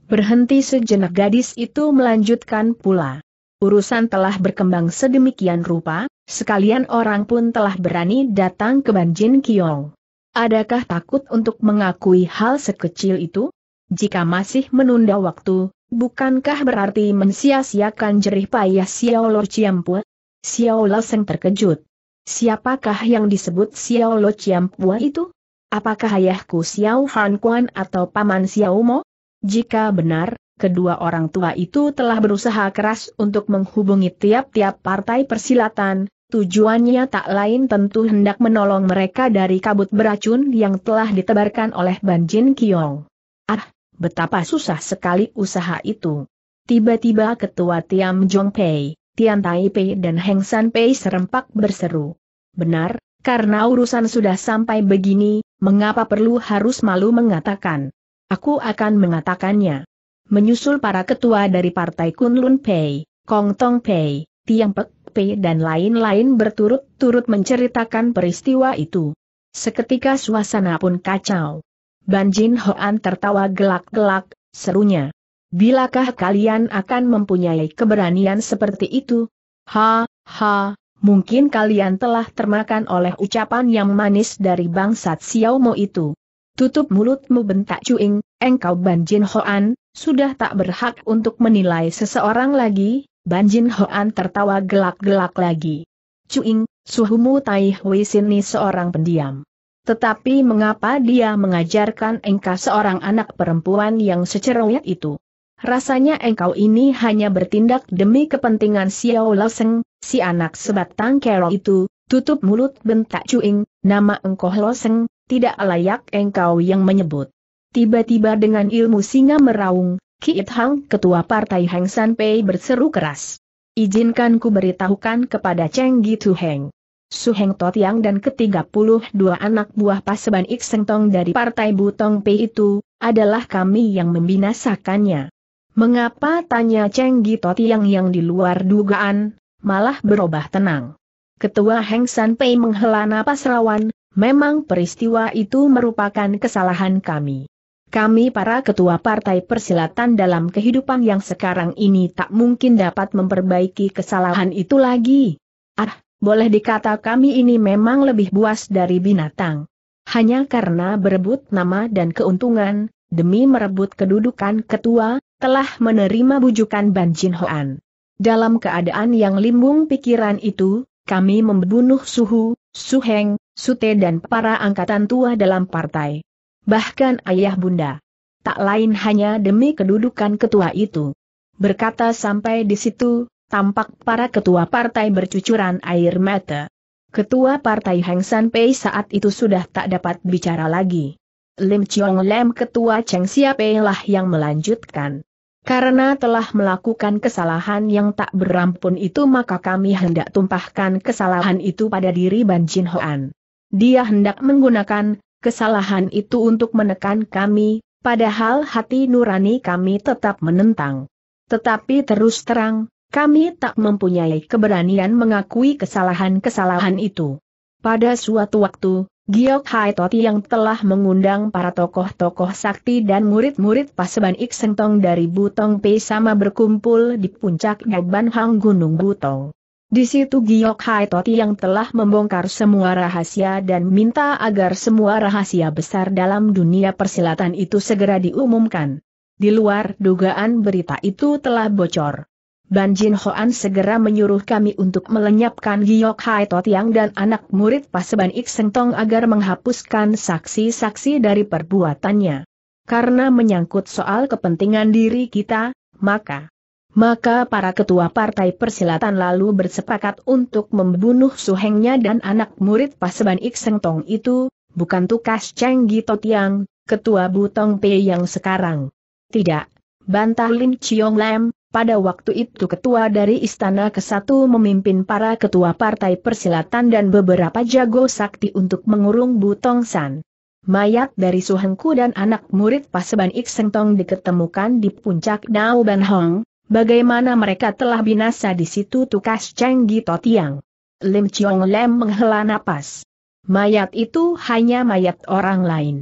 Berhenti sejenak gadis itu melanjutkan pula. Urusan telah berkembang sedemikian rupa, sekalian orang pun telah berani datang ke Banjin Kiong. Adakah takut untuk mengakui hal sekecil itu? Jika masih menunda waktu, bukankah berarti mensia-siakan jerih payah Xiao Chiampu? Xiao Lo Seng terkejut. Siapakah yang disebut Xiao Lo Chiampu itu? Apakah ayahku Xiao Han Kuan atau paman Xiao Mo? Jika benar, kedua orang tua itu telah berusaha keras untuk menghubungi tiap-tiap partai persilatan, tujuannya tak lain tentu hendak menolong mereka dari kabut beracun yang telah ditebarkan oleh Ban Jin Kiong. Ah, betapa susah sekali usaha itu. Tiba-tiba ketua Tiam Jong Pei, Tian Tai Pei dan Heng San Pei serempak berseru. Benar, karena urusan sudah sampai begini, mengapa perlu harus malu mengatakan? Aku akan mengatakannya menyusul para ketua dari partai Kunlun Pei, Kong Tong Pei, Tiang Pek Pei dan lain-lain berturut-turut menceritakan peristiwa itu. Seketika suasana pun kacau. Ban Jin Hoan tertawa gelak-gelak, serunya. Bilakah kalian akan mempunyai keberanian seperti itu? Ha, ha, mungkin kalian telah termakan oleh ucapan yang manis dari Xiao Xiaomo itu. Tutup mulutmu bentak Cuing, engkau Banjin Hoan, sudah tak berhak untuk menilai seseorang lagi, Banjin Hoan tertawa gelak-gelak lagi. Cuing, suhumu Tai Hui Sin ini seorang pendiam. Tetapi mengapa dia mengajarkan engkau seorang anak perempuan yang secerewet itu? Rasanya engkau ini hanya bertindak demi kepentingan Xiao Loseng, si anak sebatang kero itu, tutup mulut bentak cuing, nama engkau Loseng, tidak layak engkau yang menyebut. Tiba-tiba dengan ilmu singa meraung, Kiit Hang ketua partai Heng San Pei berseru keras. Izinkan ku beritahukan kepada Cheng Gitu Heng. Su Heng Yang dan ke-32 anak buah paseban Ik Tong dari partai Butong Pei itu, adalah kami yang membinasakannya. Mengapa tanya Cheng Gitu Tiang yang di luar dugaan, malah berubah tenang. Ketua Heng San Pei menghela napas rawan, Memang peristiwa itu merupakan kesalahan kami. Kami para ketua partai persilatan dalam kehidupan yang sekarang ini tak mungkin dapat memperbaiki kesalahan itu lagi. Ah, boleh dikata kami ini memang lebih buas dari binatang. Hanya karena berebut nama dan keuntungan, demi merebut kedudukan ketua, telah menerima bujukan Ban Jin Hoan. Dalam keadaan yang limbung pikiran itu, kami membunuh Suhu, Suheng, Sute dan para angkatan tua dalam partai. Bahkan ayah bunda. Tak lain hanya demi kedudukan ketua itu. Berkata sampai di situ, tampak para ketua partai bercucuran air mata. Ketua Partai Heng San Pei saat itu sudah tak dapat bicara lagi. Lim Chiong Lem Ketua Cheng Sia Pei lah yang melanjutkan. Karena telah melakukan kesalahan yang tak berampun itu maka kami hendak tumpahkan kesalahan itu pada diri Ban Jin Hoan. Dia hendak menggunakan kesalahan itu untuk menekan kami, padahal hati nurani kami tetap menentang. Tetapi terus terang, kami tak mempunyai keberanian mengakui kesalahan-kesalahan itu. Pada suatu waktu, Giok Hai Toti yang telah mengundang para tokoh-tokoh sakti dan murid-murid Paseban Iksentong dari Butong Pei sama berkumpul di puncak Gaban Hang Gunung Butong. Di situ Giok Hai Toti yang telah membongkar semua rahasia dan minta agar semua rahasia besar dalam dunia persilatan itu segera diumumkan. Di luar dugaan berita itu telah bocor. Ban Jin Hoan segera menyuruh kami untuk melenyapkan Giok Hai Tot Yang dan anak murid Paseban Ik Seng Tong agar menghapuskan saksi-saksi dari perbuatannya. Karena menyangkut soal kepentingan diri kita, maka maka para ketua partai persilatan lalu bersepakat untuk membunuh suhengnya dan anak murid Paseban Ikseng Tong itu, bukan tukas Cheng Gito Tiang, ketua Butong Pei yang sekarang. Tidak, bantah Lim Chiong Lam, pada waktu itu ketua dari Istana ke-1 memimpin para ketua partai persilatan dan beberapa jago sakti untuk mengurung Butong San. Mayat dari Suhengku dan anak murid Paseban Ik Tong diketemukan di puncak Nao Ban Hong, Bagaimana mereka telah binasa di situ tukas Cheng Gito Tiang. Lim Chiong Lem menghela napas. Mayat itu hanya mayat orang lain.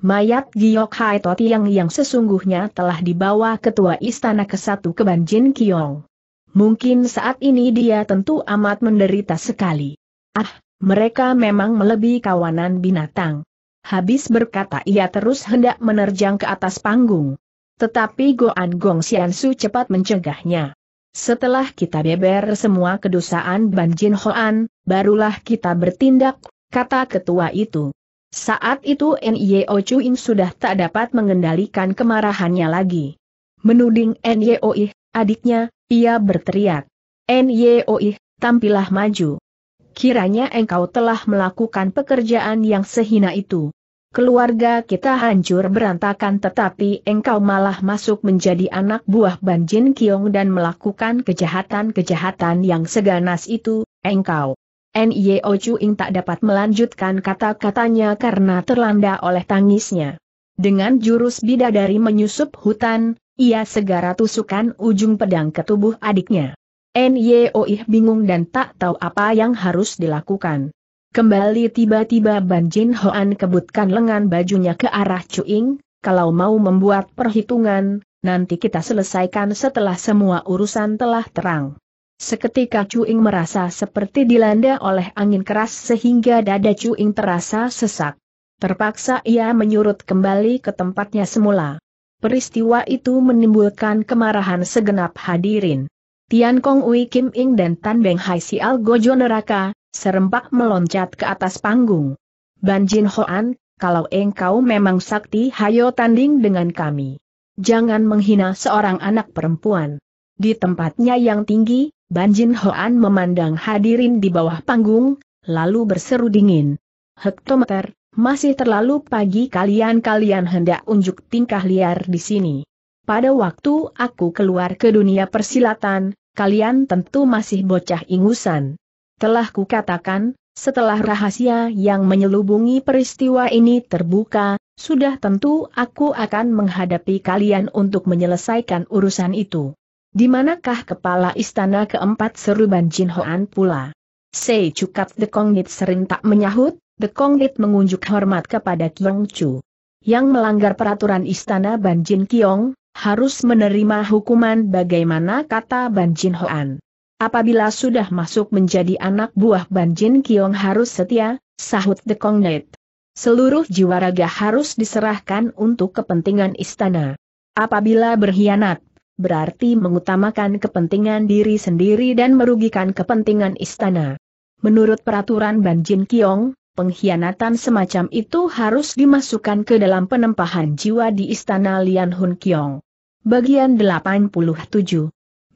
Mayat Giok Hai Tiang yang sesungguhnya telah dibawa ketua istana ke satu ke Jin Kiong. Mungkin saat ini dia tentu amat menderita sekali. Ah, mereka memang melebihi kawanan binatang. Habis berkata ia terus hendak menerjang ke atas panggung. Tetapi Goan Gong Xiansu cepat mencegahnya. Setelah kita beber semua kedusaan Ban Jin Hoan, barulah kita bertindak, kata ketua itu. Saat itu N.Y.O. Chuin sudah tak dapat mengendalikan kemarahannya lagi. Menuding Oih, adiknya, ia berteriak. Oih, tampilah maju. Kiranya engkau telah melakukan pekerjaan yang sehina itu keluarga kita hancur berantakan tetapi engkau malah masuk menjadi anak buah Ban Jin Kiong dan melakukan kejahatan-kejahatan yang seganas itu, engkau. N.Y.O. Chuing tak dapat melanjutkan kata-katanya karena terlanda oleh tangisnya. Dengan jurus bidadari menyusup hutan, ia segera tusukan ujung pedang ke tubuh adiknya. ih bingung dan tak tahu apa yang harus dilakukan. Kembali tiba-tiba Ban Jin Hoan kebutkan lengan bajunya ke arah Chu Cuing, kalau mau membuat perhitungan, nanti kita selesaikan setelah semua urusan telah terang. Seketika Chu Cuing merasa seperti dilanda oleh angin keras sehingga dada Chu Cuing terasa sesak. Terpaksa ia menyurut kembali ke tempatnya semula. Peristiwa itu menimbulkan kemarahan segenap hadirin. Tian Kong Wei, Kim Ing dan Tan Beng Hai si Gojo Neraka, serempak meloncat ke atas panggung. Ban Jin Hoan, kalau engkau memang sakti hayo tanding dengan kami. Jangan menghina seorang anak perempuan. Di tempatnya yang tinggi, Ban Jin Hoan memandang hadirin di bawah panggung, lalu berseru dingin. Hektometer, masih terlalu pagi kalian-kalian hendak unjuk tingkah liar di sini. Pada waktu aku keluar ke dunia persilatan, kalian tentu masih bocah ingusan. Telah kukatakan, setelah rahasia yang menyelubungi peristiwa ini terbuka, sudah tentu aku akan menghadapi kalian untuk menyelesaikan urusan itu. Di manakah kepala istana keempat seruban Jin Hoan pula? Sei Cukat The Kongnit tak menyahut, The Kongnit mengunjuk hormat kepada Kiong Chu. Yang melanggar peraturan istana Ban Jin Kiong, harus menerima hukuman bagaimana kata Ban Jin Hoan. Apabila sudah masuk menjadi anak buah Banjin Kiong harus setia, sahut The Kongnet. Seluruh jiwa raga harus diserahkan untuk kepentingan istana. Apabila berkhianat, berarti mengutamakan kepentingan diri sendiri dan merugikan kepentingan istana. Menurut peraturan Banjin Kiong, pengkhianatan semacam itu harus dimasukkan ke dalam penempahan jiwa di istana Lian Hun Kiong. Bagian 87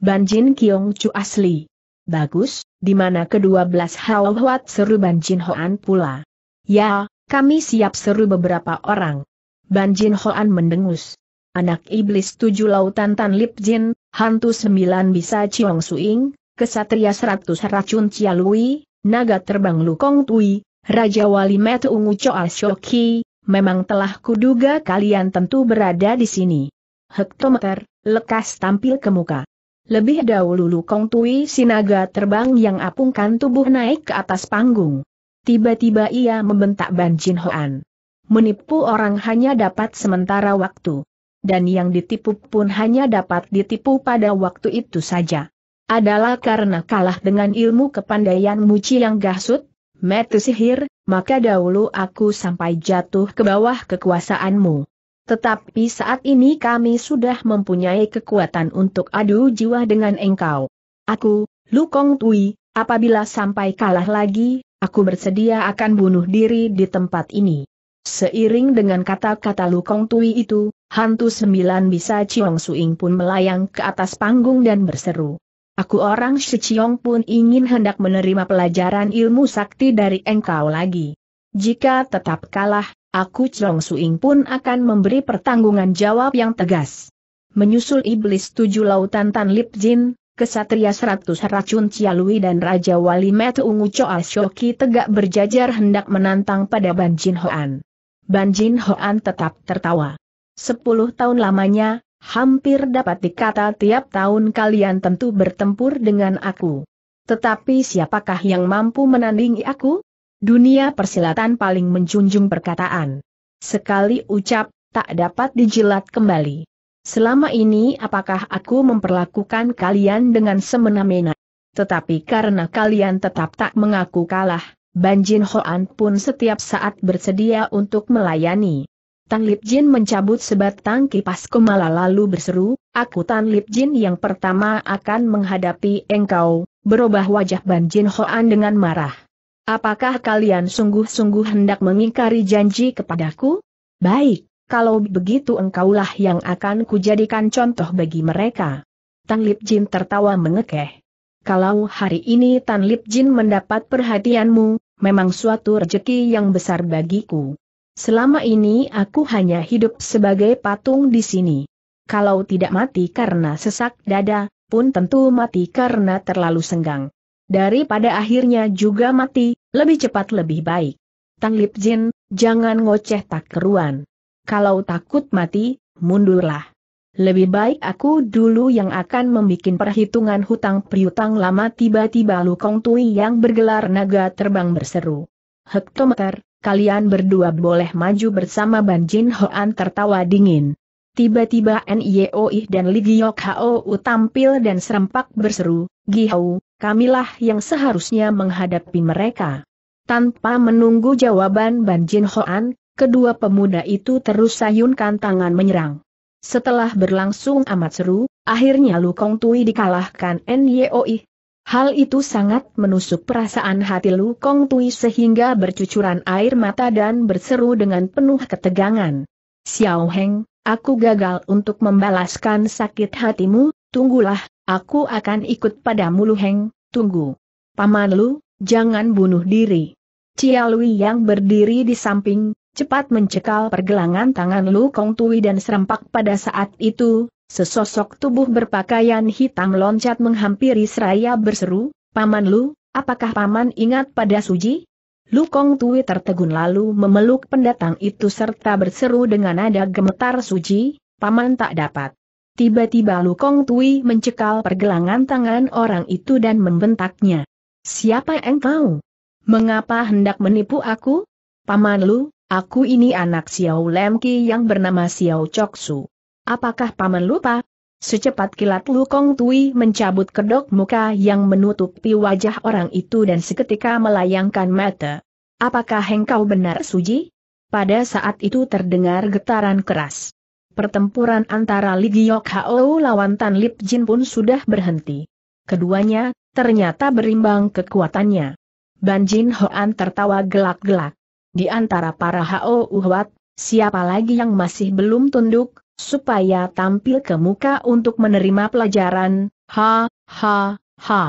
Ban Jin Kiong Chu asli. Bagus, di mana kedua belas Hao Huat seru Ban Jin Hoan pula. Ya, kami siap seru beberapa orang. Ban Jin Hoan mendengus. Anak iblis tujuh lautan Tan Lip Jin, hantu sembilan bisa Chiong Suing, kesatria seratus racun Cialui, naga terbang Lukong Tui, Raja Wali Met Ungu Choa Shoki, memang telah kuduga kalian tentu berada di sini. Hektometer, lekas tampil ke muka. Lebih dahulu Lukong Tui Sinaga terbang yang apungkan tubuh naik ke atas panggung. Tiba-tiba ia membentak Ban Jin Hoan. Menipu orang hanya dapat sementara waktu. Dan yang ditipu pun hanya dapat ditipu pada waktu itu saja. Adalah karena kalah dengan ilmu kepandaian muci yang gasut, metu sihir, maka dahulu aku sampai jatuh ke bawah kekuasaanmu. Tetapi saat ini kami sudah mempunyai kekuatan untuk adu jiwa dengan engkau. Aku, Lukong Tui, apabila sampai kalah lagi, aku bersedia akan bunuh diri di tempat ini. Seiring dengan kata-kata Lukong Tui itu, hantu sembilan bisa Ciong Suing pun melayang ke atas panggung dan berseru. Aku orang Shiciong pun ingin hendak menerima pelajaran ilmu sakti dari engkau lagi. Jika tetap kalah, aku Chong Suing pun akan memberi pertanggungan jawab yang tegas. Menyusul iblis tujuh lautan Tan Lip Jin, kesatria seratus racun Cialui dan Raja Wali Met Ungu Choa Shoki tegak berjajar hendak menantang pada Ban Jin Hoan. Ban Jin Hoan tetap tertawa. Sepuluh tahun lamanya, hampir dapat dikata tiap tahun kalian tentu bertempur dengan aku. Tetapi siapakah yang mampu menandingi aku? Dunia persilatan paling menjunjung perkataan. Sekali ucap, tak dapat dijilat kembali. Selama ini apakah aku memperlakukan kalian dengan semena-mena? Tetapi karena kalian tetap tak mengaku kalah, Banjin Hoan pun setiap saat bersedia untuk melayani. Tan Lip Jin mencabut sebatang kipas kumala lalu berseru, Aku Tan Lip Jin yang pertama akan menghadapi engkau, berubah wajah Banjin Hoan dengan marah. Apakah kalian sungguh-sungguh hendak mengingkari janji kepadaku? Baik, kalau begitu engkaulah yang akan kujadikan contoh bagi mereka. Tan Lip Jin tertawa mengekeh. Kalau hari ini Tan Lip Jin mendapat perhatianmu, memang suatu rejeki yang besar bagiku. Selama ini aku hanya hidup sebagai patung di sini. Kalau tidak mati karena sesak dada, pun tentu mati karena terlalu senggang daripada akhirnya juga mati, lebih cepat lebih baik. Tang Lip Jin, jangan ngoceh tak keruan. Kalau takut mati, mundurlah. Lebih baik aku dulu yang akan membuat perhitungan hutang priutang lama tiba-tiba Lu Kong Tui yang bergelar naga terbang berseru. Hektometer, kalian berdua boleh maju bersama Ban Jin Hoan tertawa dingin. Tiba-tiba Nioi dan Li Giyok Hou tampil dan serempak berseru, Gihau, kamilah yang seharusnya menghadapi mereka. Tanpa menunggu jawaban Ban Jin Hoan, kedua pemuda itu terus sayunkan tangan menyerang. Setelah berlangsung amat seru, akhirnya Lu Kong Tui dikalahkan Nyoi. Hal itu sangat menusuk perasaan hati Lu Kong Tui sehingga bercucuran air mata dan berseru dengan penuh ketegangan. Xiao Heng, aku gagal untuk membalaskan sakit hatimu, tunggulah, Aku akan ikut pada mulu Heng, tunggu. Paman Lu, jangan bunuh diri. Cialui yang berdiri di samping, cepat mencekal pergelangan tangan Lu Kong Tui dan serempak pada saat itu, sesosok tubuh berpakaian hitam loncat menghampiri seraya berseru, Paman Lu, apakah Paman ingat pada Suji? Lu Kong Tui tertegun lalu memeluk pendatang itu serta berseru dengan nada gemetar Suji, Paman tak dapat. Tiba-tiba Lukong Tui mencekal pergelangan tangan orang itu dan membentaknya. Siapa engkau? Mengapa hendak menipu aku? Paman Lu, aku ini anak Xiao Lemki yang bernama Xiao Choksu. Apakah Paman lupa? Secepat kilat Lukong Tui mencabut kedok muka yang menutupi wajah orang itu dan seketika melayangkan mata. Apakah engkau benar suji? Pada saat itu terdengar getaran keras pertempuran antara Li Giok Hao lawan Tan Lip Jin pun sudah berhenti. Keduanya, ternyata berimbang kekuatannya. Ban Jin Hoan tertawa gelak-gelak. Di antara para Hao Uhwat, siapa lagi yang masih belum tunduk, supaya tampil ke muka untuk menerima pelajaran, ha, ha, ha.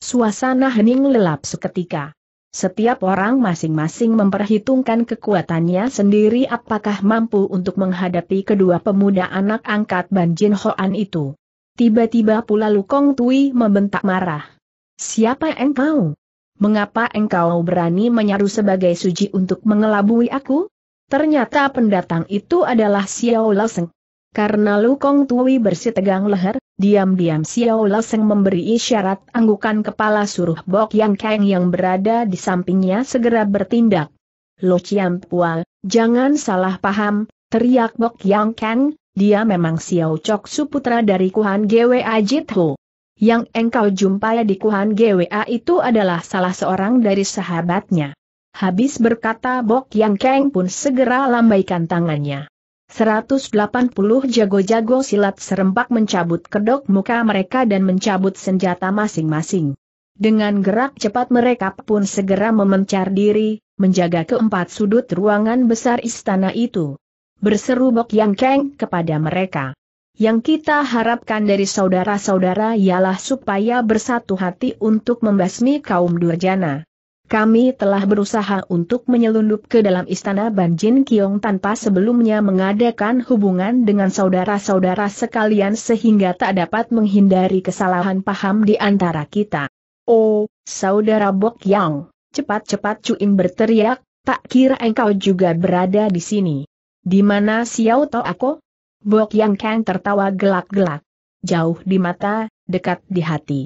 Suasana hening lelap seketika. Setiap orang masing-masing memperhitungkan kekuatannya sendiri apakah mampu untuk menghadapi kedua pemuda anak angkat Ban Jin Hoan itu. Tiba-tiba pula Lukong Tui membentak marah. Siapa engkau? Mengapa engkau berani menyaru sebagai suji untuk mengelabui aku? Ternyata pendatang itu adalah Xiao Laseng. Karena Lukong Tui bersitegang leher, diam-diam Xiao Leseng memberi isyarat anggukan kepala suruh Bok Yang Kang yang berada di sampingnya segera bertindak. Lu Chiam Pua, jangan salah paham, teriak Bok Yang Kang, dia memang Xiao Chok Su putra dari Kuhan Gwa Hu. Yang engkau jumpai di Kuhan Gwa itu adalah salah seorang dari sahabatnya. Habis berkata Bok Yang Kang pun segera lambaikan tangannya. 180 jago-jago silat serempak mencabut kedok muka mereka dan mencabut senjata masing-masing. Dengan gerak cepat mereka pun segera memencar diri, menjaga keempat sudut ruangan besar istana itu. Berseru Bok Yang Keng kepada mereka. Yang kita harapkan dari saudara-saudara ialah supaya bersatu hati untuk membasmi kaum durjana. Kami telah berusaha untuk menyelundup ke dalam istana Banjin Kiong tanpa sebelumnya mengadakan hubungan dengan saudara-saudara sekalian sehingga tak dapat menghindari kesalahan paham di antara kita. Oh, saudara Bok Yang, cepat-cepat cuin berteriak, tak kira engkau juga berada di sini. Di mana Xiao Tao aku? Bok Yang Kang tertawa gelak-gelak. Jauh di mata, dekat di hati.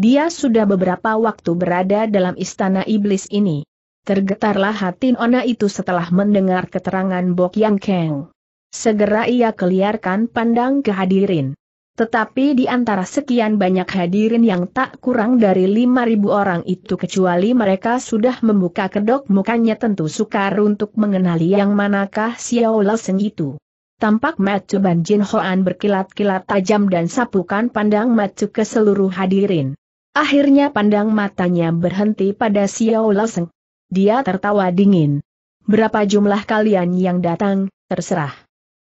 Dia sudah beberapa waktu berada dalam istana iblis ini. Tergetarlah hati Nona itu setelah mendengar keterangan Bok Yang Keng. Segera ia keliarkan pandang ke hadirin. Tetapi di antara sekian banyak hadirin yang tak kurang dari 5.000 orang itu kecuali mereka sudah membuka kedok mukanya tentu sukar untuk mengenali yang manakah Xiao Loseng itu. Tampak Mat Ban Jin Hoan berkilat-kilat tajam dan sapukan pandang Matsu ke seluruh hadirin. Akhirnya pandang matanya berhenti pada Xiao Laseng. Dia tertawa dingin. Berapa jumlah kalian yang datang, terserah.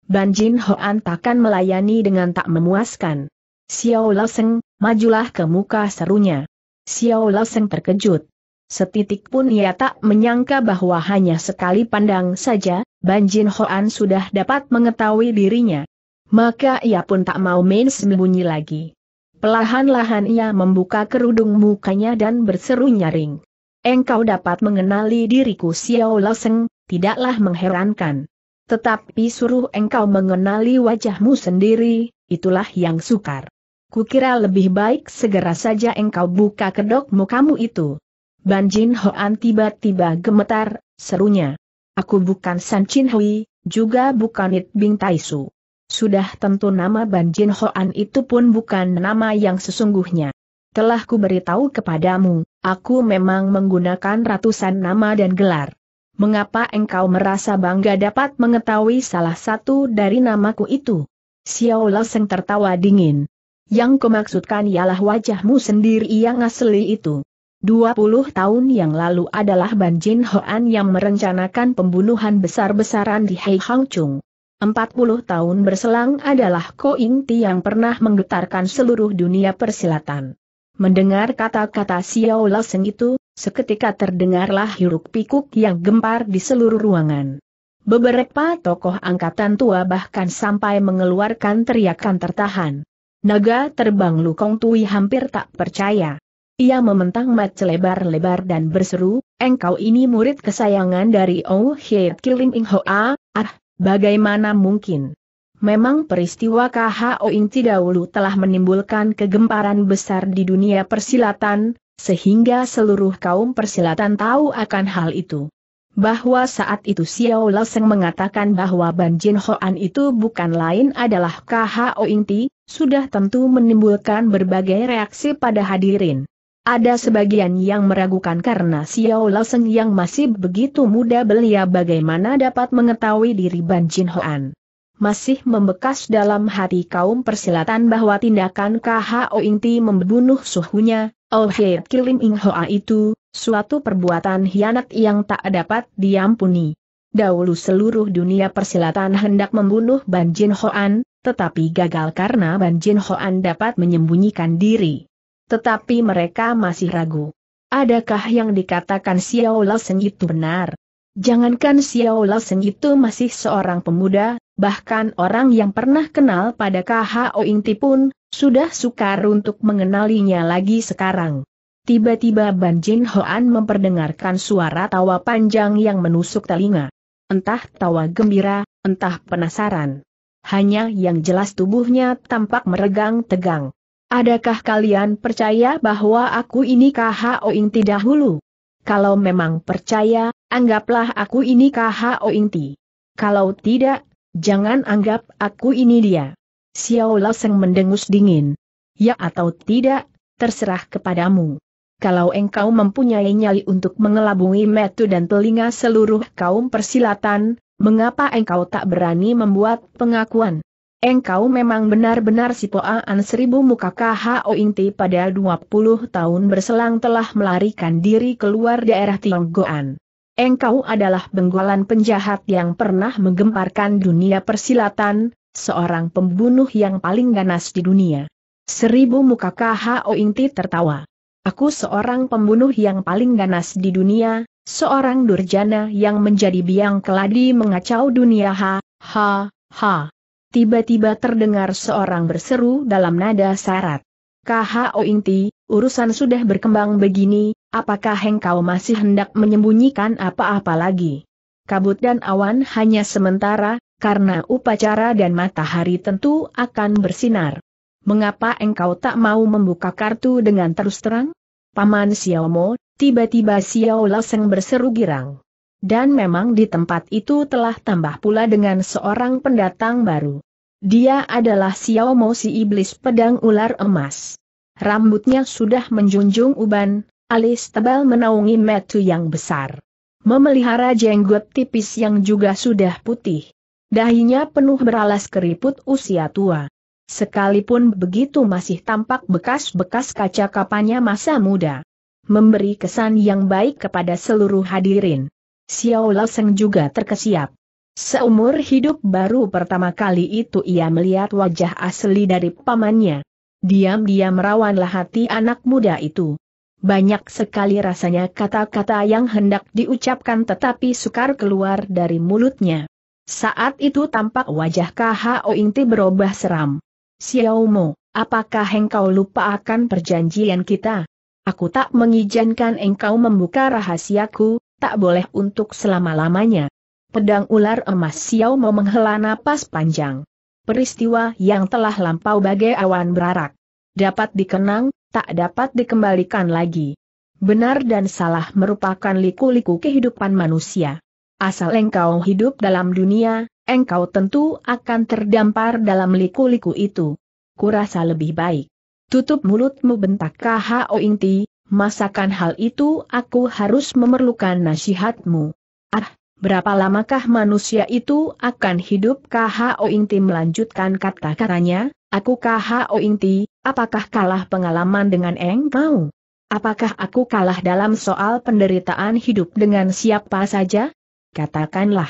Ban Jin Hoan takkan melayani dengan tak memuaskan. Xiao Laseng, majulah ke muka serunya. Xiao Laseng terkejut. Setitik pun ia tak menyangka bahwa hanya sekali pandang saja, Ban Jin Hoan sudah dapat mengetahui dirinya. Maka ia pun tak mau main sembunyi lagi. Pelahan-lahan ia membuka kerudung mukanya dan berseru nyaring. Engkau dapat mengenali diriku Xiao Loseng, tidaklah mengherankan. Tetapi suruh engkau mengenali wajahmu sendiri, itulah yang sukar. Kukira lebih baik segera saja engkau buka kedok mukamu itu. Ban Jin Hoan tiba-tiba gemetar, serunya. Aku bukan San Chin Hui, juga bukan It Bing Taisu. Sudah tentu nama Ban Jin Hoan itu pun bukan nama yang sesungguhnya. Telah ku beritahu kepadamu, aku memang menggunakan ratusan nama dan gelar. Mengapa engkau merasa bangga dapat mengetahui salah satu dari namaku itu? Xiao Seng tertawa dingin. Yang kumaksudkan ialah wajahmu sendiri yang asli itu. 20 tahun yang lalu adalah Ban Jin Hoan yang merencanakan pembunuhan besar-besaran di Hei Hang Chung. 40 tahun berselang adalah Ko Ing Ti yang pernah menggetarkan seluruh dunia persilatan. Mendengar kata-kata Xiao Seng itu, seketika terdengarlah hiruk pikuk yang gempar di seluruh ruangan. Beberapa tokoh angkatan tua bahkan sampai mengeluarkan teriakan tertahan. Naga terbang Lukong Tui hampir tak percaya. Ia mementang mat lebar-lebar dan berseru, engkau ini murid kesayangan dari Oh Hei Killing Ing Hoa, ah, Bagaimana mungkin? Memang peristiwa KHO Inti dahulu telah menimbulkan kegemparan besar di dunia persilatan, sehingga seluruh kaum persilatan tahu akan hal itu. Bahwa saat itu Xiao Leseng mengatakan bahwa Ban Jin Hoan itu bukan lain adalah KHO Inti, sudah tentu menimbulkan berbagai reaksi pada hadirin. Ada sebagian yang meragukan karena Xiao Laoseng yang masih begitu muda belia bagaimana dapat mengetahui diri Ban Jin Hoan. Masih membekas dalam hati kaum persilatan bahwa tindakan KHO Inti membunuh suhunya, Oh Hei Kilim Ing Hoa itu, suatu perbuatan hianat yang tak dapat diampuni. Dahulu seluruh dunia persilatan hendak membunuh Ban Jin Hoan, tetapi gagal karena Ban Jin Hoan dapat menyembunyikan diri. Tetapi mereka masih ragu. Adakah yang dikatakan Xiao Lawson itu benar? Jangankan Xiao Lawson itu masih seorang pemuda, bahkan orang yang pernah kenal pada KHO Inti pun, sudah sukar untuk mengenalinya lagi sekarang. Tiba-tiba Ban Jin Hoan memperdengarkan suara tawa panjang yang menusuk telinga. Entah tawa gembira, entah penasaran. Hanya yang jelas tubuhnya tampak meregang tegang. Adakah kalian percaya bahwa aku ini KHO Inti dahulu? Kalau memang percaya, anggaplah aku ini KHO Inti. Kalau tidak, jangan anggap aku ini dia. Xiao Lao Seng mendengus dingin. Ya atau tidak, terserah kepadamu. Kalau engkau mempunyai nyali untuk mengelabui metu dan telinga seluruh kaum persilatan, mengapa engkau tak berani membuat pengakuan? Engkau memang benar-benar si poaan seribu muka KHO Inti pada 20 tahun berselang telah melarikan diri keluar daerah Tionggoan. Engkau adalah benggolan penjahat yang pernah menggemparkan dunia persilatan, seorang pembunuh yang paling ganas di dunia. Seribu muka KHO Inti tertawa. Aku seorang pembunuh yang paling ganas di dunia, seorang durjana yang menjadi biang keladi mengacau dunia ha, ha, ha. Tiba-tiba terdengar seorang berseru dalam nada syarat. KHO Inti, urusan sudah berkembang begini, apakah engkau masih hendak menyembunyikan apa-apa lagi? Kabut dan awan hanya sementara, karena upacara dan matahari tentu akan bersinar. Mengapa engkau tak mau membuka kartu dengan terus terang? Paman Xiaomo, tiba-tiba Xiao Laseng berseru girang. Dan memang di tempat itu telah tambah pula dengan seorang pendatang baru. Dia adalah Xiao Mo si iblis pedang ular emas. Rambutnya sudah menjunjung uban, alis tebal menaungi metu yang besar. Memelihara jenggot tipis yang juga sudah putih. Dahinya penuh beralas keriput usia tua. Sekalipun begitu masih tampak bekas-bekas kaca kapannya masa muda. Memberi kesan yang baik kepada seluruh hadirin. Xiao Laseng juga terkesiap. Seumur hidup baru pertama kali itu ia melihat wajah asli dari pamannya. Diam-diam rawanlah hati anak muda itu. Banyak sekali rasanya kata-kata yang hendak diucapkan tetapi sukar keluar dari mulutnya. Saat itu tampak wajah KHO Inti berubah seram. Xiao Mo, apakah engkau lupa akan perjanjian kita? Aku tak mengizinkan engkau membuka rahasiaku, tak boleh untuk selama-lamanya. Pedang ular emas Xiao mau menghela napas panjang. Peristiwa yang telah lampau bagai awan berarak. Dapat dikenang, tak dapat dikembalikan lagi. Benar dan salah merupakan liku-liku kehidupan manusia. Asal engkau hidup dalam dunia, engkau tentu akan terdampar dalam liku-liku itu. Kurasa lebih baik. Tutup mulutmu bentak KHO Ingti, masakan hal itu aku harus memerlukan nasihatmu. Ah, berapa lamakah manusia itu akan hidup KHO Ingti melanjutkan kata-katanya, aku KHO Ingti, apakah kalah pengalaman dengan Eng Mau? Apakah aku kalah dalam soal penderitaan hidup dengan siapa saja? Katakanlah.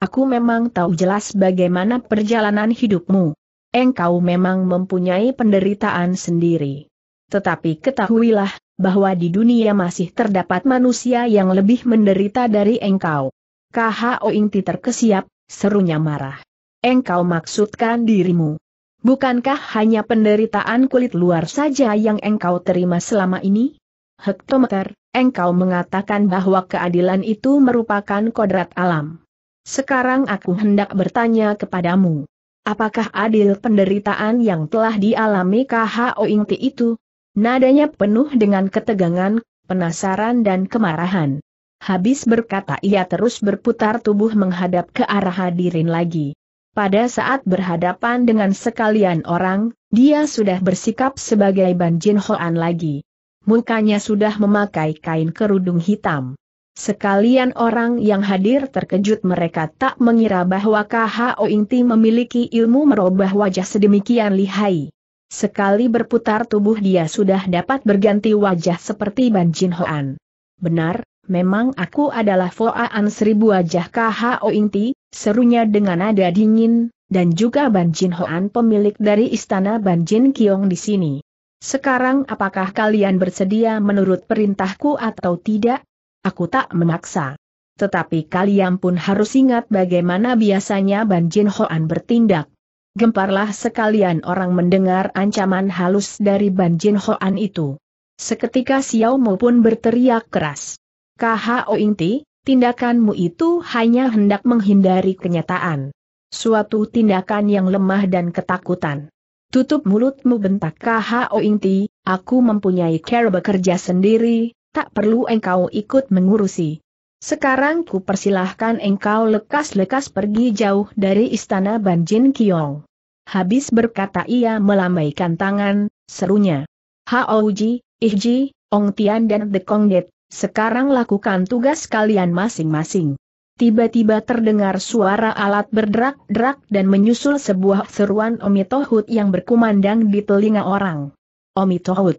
Aku memang tahu jelas bagaimana perjalanan hidupmu. Engkau memang mempunyai penderitaan sendiri. Tetapi ketahuilah, bahwa di dunia masih terdapat manusia yang lebih menderita dari engkau. KHO Ingti terkesiap, serunya marah. Engkau maksudkan dirimu. Bukankah hanya penderitaan kulit luar saja yang engkau terima selama ini? Hektometer, engkau mengatakan bahwa keadilan itu merupakan kodrat alam. Sekarang aku hendak bertanya kepadamu. Apakah adil penderitaan yang telah dialami KHO Ingti itu? Nadanya penuh dengan ketegangan, penasaran dan kemarahan. Habis berkata ia terus berputar tubuh menghadap ke arah hadirin lagi. Pada saat berhadapan dengan sekalian orang, dia sudah bersikap sebagai Ban Jin Hoan lagi. Mukanya sudah memakai kain kerudung hitam. Sekalian orang yang hadir terkejut mereka tak mengira bahwa KHO Ointi memiliki ilmu merubah wajah sedemikian lihai. Sekali berputar tubuh dia sudah dapat berganti wajah seperti Ban Jin Hoan. Benar, memang aku adalah Foaan Seribu Wajah KHO Inti, serunya dengan nada dingin, dan juga Ban Jin Hoan pemilik dari istana Ban Jin Kiong di sini. Sekarang apakah kalian bersedia menurut perintahku atau tidak? Aku tak memaksa. Tetapi kalian pun harus ingat bagaimana biasanya Ban Jin Hoan bertindak. Gemparlah sekalian orang mendengar ancaman halus dari Ban Jin Hoan itu. Seketika Xiao Mo pun berteriak keras. KHO Inti, tindakanmu itu hanya hendak menghindari kenyataan. Suatu tindakan yang lemah dan ketakutan. Tutup mulutmu bentak KHO Inti, aku mempunyai cara bekerja sendiri, tak perlu engkau ikut mengurusi. Sekarang ku persilahkan engkau lekas-lekas pergi jauh dari istana Banjin Kiong. Habis berkata ia melambaikan tangan, serunya. Haoji, Ihji, Ong Tian dan The Kongdet, sekarang lakukan tugas kalian masing-masing. Tiba-tiba terdengar suara alat berderak-derak dan menyusul sebuah seruan Omitohut yang berkumandang di telinga orang. Omitohut.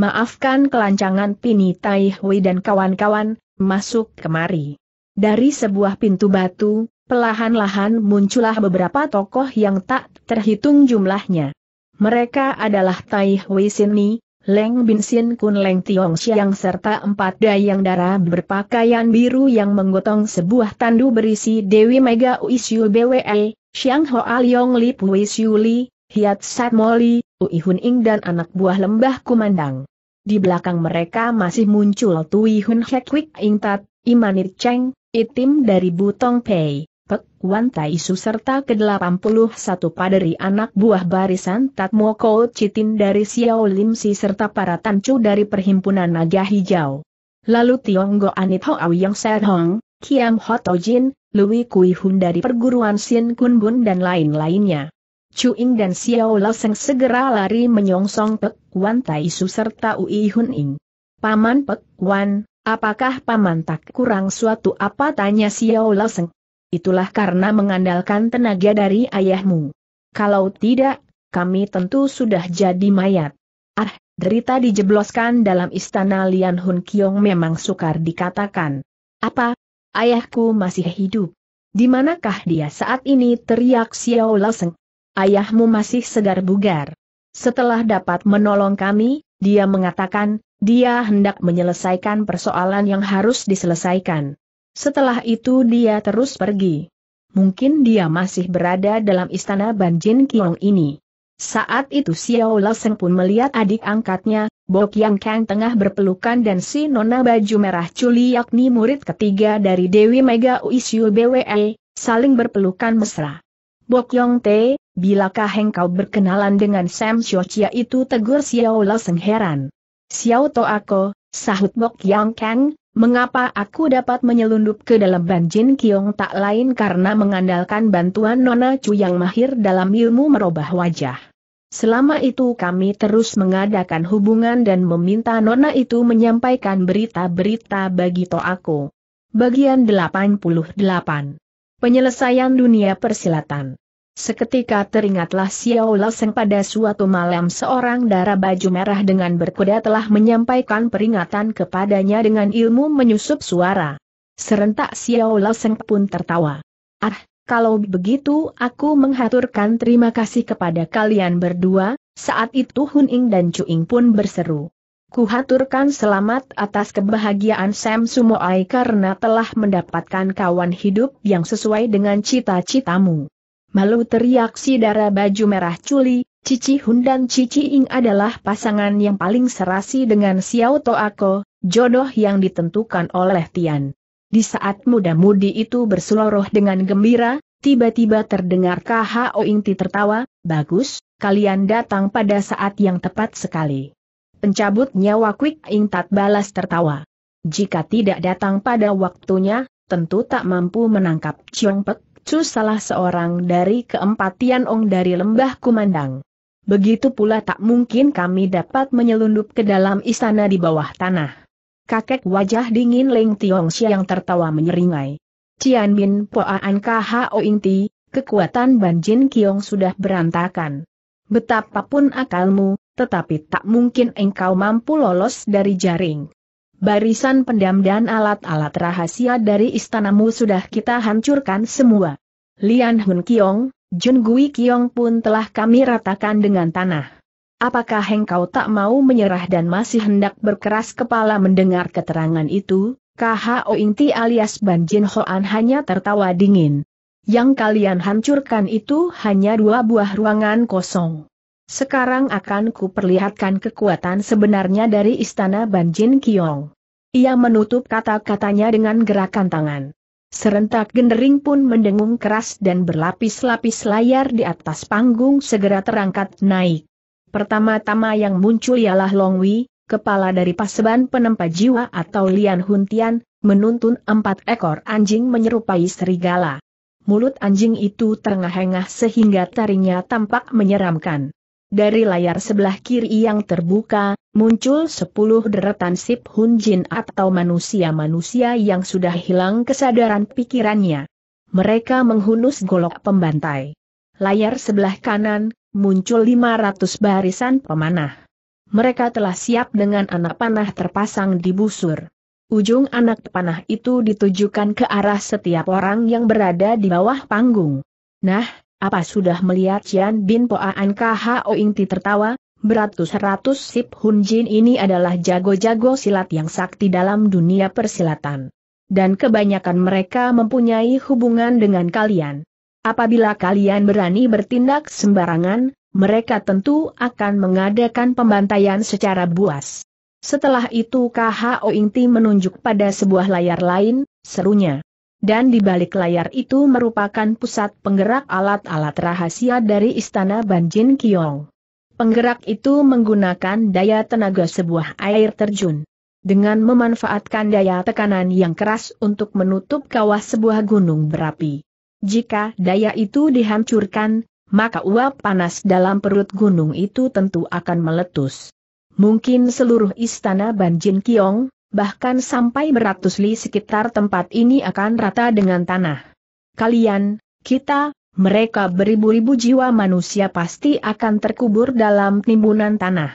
Maafkan kelancangan Pini Tai Hui dan kawan-kawan, masuk kemari. Dari sebuah pintu batu, pelahan-lahan muncullah beberapa tokoh yang tak terhitung jumlahnya. Mereka adalah Tai Hui Ni, Leng Bin Sin Kun Leng Tiong Xiang serta empat dayang darah berpakaian biru yang menggotong sebuah tandu berisi Dewi Mega Siu BWE, e, Xiang Hoa Liong Li Siu Li, Hiat Sat Moli, Ui Hun Ing dan anak buah lembah kumandang di belakang mereka masih muncul Tui Hun Hek Wik Ingtat, Imanit Cheng, Itim dari Butong Pei, Pek Wan Tai Su serta ke-81 paderi anak buah barisan Tat Citin dari Xiao Lim Si serta para tancu dari Perhimpunan Naga Hijau. Lalu Tionggo Anit Ho Au Yang Ser Hong, Kiam Ho Jin, Lui Kui Hun dari perguruan Sin Kun Bun dan lain-lainnya. Chu Chuing dan Xiao Seng segera lari menyongsong Pek Wan Tai Su serta Ui Hun Ing. Paman Pek Wan, apakah paman tak kurang suatu apa tanya Xiao Seng? Itulah karena mengandalkan tenaga dari ayahmu. Kalau tidak, kami tentu sudah jadi mayat. Ah, derita dijebloskan dalam istana Lian Hun Kiong memang sukar dikatakan. Apa? Ayahku masih hidup. Di manakah dia saat ini teriak Xiao Seng ayahmu masih segar bugar. Setelah dapat menolong kami, dia mengatakan, dia hendak menyelesaikan persoalan yang harus diselesaikan. Setelah itu dia terus pergi. Mungkin dia masih berada dalam istana Banjin Kiong ini. Saat itu Xiao Leseng pun melihat adik angkatnya, Bo Yang Kang tengah berpelukan dan si Nona Baju Merah Culi yakni murid ketiga dari Dewi Mega Uisyu BWE, saling berpelukan mesra. Bok Yong Te, bilakah engkau berkenalan dengan Sam Chia itu tegur Xiao Seng heran. Xiao To Ako, sahut Bok Yong Kang, mengapa aku dapat menyelundup ke dalam Banjin Kiong tak lain karena mengandalkan bantuan Nona Chu yang mahir dalam ilmu merubah wajah. Selama itu kami terus mengadakan hubungan dan meminta Nona itu menyampaikan berita-berita bagi To Ako. Bagian 88 Penyelesaian dunia persilatan. Seketika teringatlah Xiao Laseng pada suatu malam seorang darah baju merah dengan berkuda telah menyampaikan peringatan kepadanya dengan ilmu menyusup suara. Serentak Xiao Laseng pun tertawa. Ah, kalau begitu aku menghaturkan terima kasih kepada kalian berdua, saat itu Hun Ying dan Chu Ying pun berseru. Kuhaturkan selamat atas kebahagiaan Sam Sumoai karena telah mendapatkan kawan hidup yang sesuai dengan cita-citamu. Malu teriak si darah baju merah culi, Cici Hun dan Cici Ing adalah pasangan yang paling serasi dengan Xiao Toako, jodoh yang ditentukan oleh Tian. Di saat muda-mudi itu berseloroh dengan gembira, tiba-tiba terdengar KHO Inti tertawa, bagus, kalian datang pada saat yang tepat sekali. Pencabut nyawa Quick Ing Tat balas tertawa. Jika tidak datang pada waktunya, tentu tak mampu menangkap Chiong Pek Chu salah seorang dari keempat Tian ong dari lembah kumandang. Begitu pula tak mungkin kami dapat menyelundup ke dalam istana di bawah tanah. Kakek wajah dingin Leng Tiong yang tertawa menyeringai. Cian Bin Poaan KHO Inti, kekuatan Ban Jin Kiong sudah berantakan. Betapapun akalmu, tetapi tak mungkin engkau mampu lolos dari jaring. Barisan pendam dan alat-alat rahasia dari istanamu sudah kita hancurkan semua. Lian Hun Kiong, Jun Gui Kiong pun telah kami ratakan dengan tanah. Apakah engkau tak mau menyerah dan masih hendak berkeras kepala mendengar keterangan itu? KHO Inti alias Ban Jin Hoan hanya tertawa dingin. Yang kalian hancurkan itu hanya dua buah ruangan kosong. Sekarang akan kuperlihatkan kekuatan sebenarnya dari istana Banjin Kiong. Ia menutup kata-katanya dengan gerakan tangan. Serentak gendering pun mendengung keras dan berlapis-lapis layar di atas panggung segera terangkat naik. Pertama-tama yang muncul ialah Long Wei, kepala dari paseban penempa jiwa atau Lian Huntian, menuntun empat ekor anjing menyerupai serigala. Mulut anjing itu terengah-engah sehingga taringnya tampak menyeramkan. Dari layar sebelah kiri yang terbuka, muncul sepuluh deretan Sip Hun atau manusia-manusia yang sudah hilang kesadaran pikirannya. Mereka menghunus golok pembantai. Layar sebelah kanan, muncul 500 barisan pemanah. Mereka telah siap dengan anak panah terpasang di busur. Ujung anak panah itu ditujukan ke arah setiap orang yang berada di bawah panggung. Nah, apa sudah melihat Cian Bin Poaan Kho Ingti tertawa? Beratus-ratus Sip Hun Jin ini adalah jago-jago silat yang sakti dalam dunia persilatan. Dan kebanyakan mereka mempunyai hubungan dengan kalian. Apabila kalian berani bertindak sembarangan, mereka tentu akan mengadakan pembantaian secara buas. Setelah itu KHO Ingti menunjuk pada sebuah layar lain, serunya dan di balik layar itu merupakan pusat penggerak alat-alat rahasia dari Istana Banjin Kiong. Penggerak itu menggunakan daya tenaga sebuah air terjun. Dengan memanfaatkan daya tekanan yang keras untuk menutup kawah sebuah gunung berapi. Jika daya itu dihancurkan, maka uap panas dalam perut gunung itu tentu akan meletus. Mungkin seluruh istana Banjin Kiong, bahkan sampai beratus li sekitar tempat ini akan rata dengan tanah. Kalian, kita, mereka beribu-ribu jiwa manusia pasti akan terkubur dalam timbunan tanah.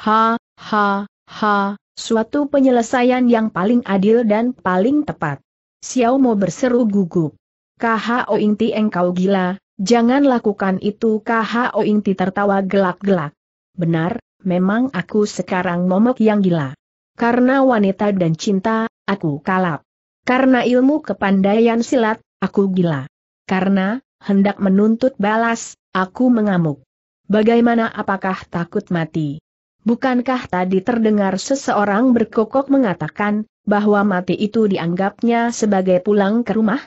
Ha, ha, ha, suatu penyelesaian yang paling adil dan paling tepat. Xiao Mo berseru gugup. KHO Ingti engkau gila, jangan lakukan itu KHO Ingti tertawa gelak-gelak. Benar, memang aku sekarang momok yang gila. Karena wanita dan cinta, aku kalap. Karena ilmu kepandaian silat, aku gila. Karena, hendak menuntut balas, aku mengamuk. Bagaimana apakah takut mati? Bukankah tadi terdengar seseorang berkokok mengatakan, bahwa mati itu dianggapnya sebagai pulang ke rumah?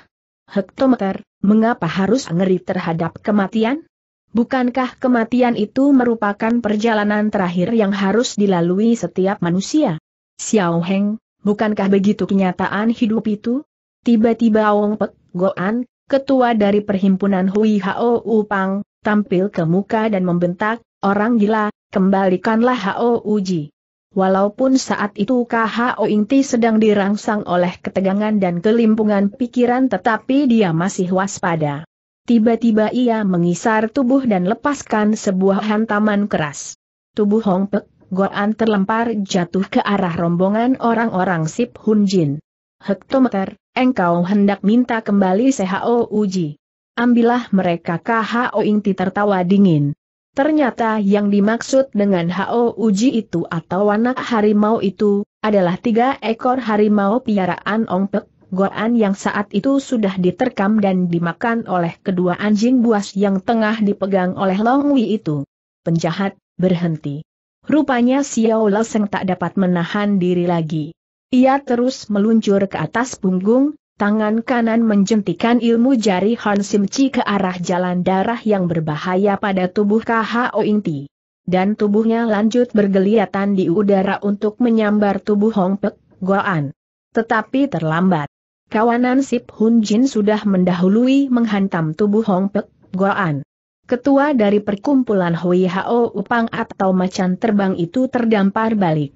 Hektometer, mengapa harus ngeri terhadap kematian? Bukankah kematian itu merupakan perjalanan terakhir yang harus dilalui setiap manusia? Xiao Heng, bukankah begitu kenyataan hidup itu? Tiba-tiba Wong Pek Goan, ketua dari perhimpunan Hui Hao Upang, tampil ke muka dan membentak, orang gila, kembalikanlah Hao Uji. Walaupun saat itu KHO Inti sedang dirangsang oleh ketegangan dan kelimpungan pikiran tetapi dia masih waspada. Tiba-tiba ia mengisar tubuh dan lepaskan sebuah hantaman keras. Tubuh Hong Pek Goan terlempar jatuh ke arah rombongan orang-orang Sip Hun Jin. Hektometer, engkau hendak minta kembali Sehao Uji. Ambillah mereka KHO Ingti tertawa dingin. Ternyata yang dimaksud dengan HO Uji itu atau anak harimau itu, adalah tiga ekor harimau piaraan Pek, Goan yang saat itu sudah diterkam dan dimakan oleh kedua anjing buas yang tengah dipegang oleh Long Wei itu. Penjahat, berhenti. Rupanya Xiao Leseng tak dapat menahan diri lagi. Ia terus meluncur ke atas punggung, tangan kanan menjentikan ilmu jari Han Simci ke arah jalan darah yang berbahaya pada tubuh KHO Inti. Dan tubuhnya lanjut bergeliatan di udara untuk menyambar tubuh Hong Pek, Goan. Tetapi terlambat. Kawanan Sip Hun Jin sudah mendahului menghantam tubuh Hong Pek, Goan ketua dari perkumpulan Hui Hao Upang atau macan terbang itu terdampar balik.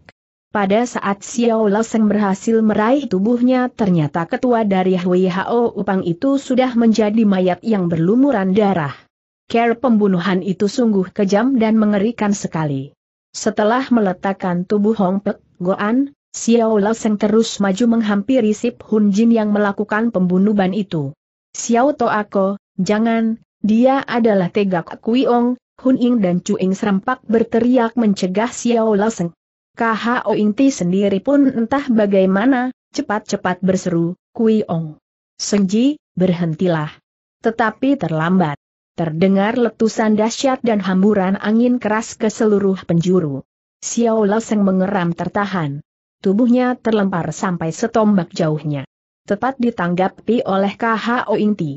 Pada saat Xiao Laoseng berhasil meraih tubuhnya ternyata ketua dari Hui Hao Upang itu sudah menjadi mayat yang berlumuran darah. Care pembunuhan itu sungguh kejam dan mengerikan sekali. Setelah meletakkan tubuh Hong Pek Goan, Xiao Laoseng terus maju menghampiri Sip Hun Jin yang melakukan pembunuhan itu. Xiao Toako, jangan, dia adalah Tegak Kuiong, Hun Ying dan Chu Ying serempak berteriak mencegah Xiao Laseng. KHO Ing Ti sendiri pun entah bagaimana, cepat-cepat berseru, Kuiong. Senji, berhentilah. Tetapi terlambat. Terdengar letusan dahsyat dan hamburan angin keras ke seluruh penjuru. Xiao Laseng mengeram tertahan. Tubuhnya terlempar sampai setombak jauhnya. Tepat ditanggapi oleh KHO Ti.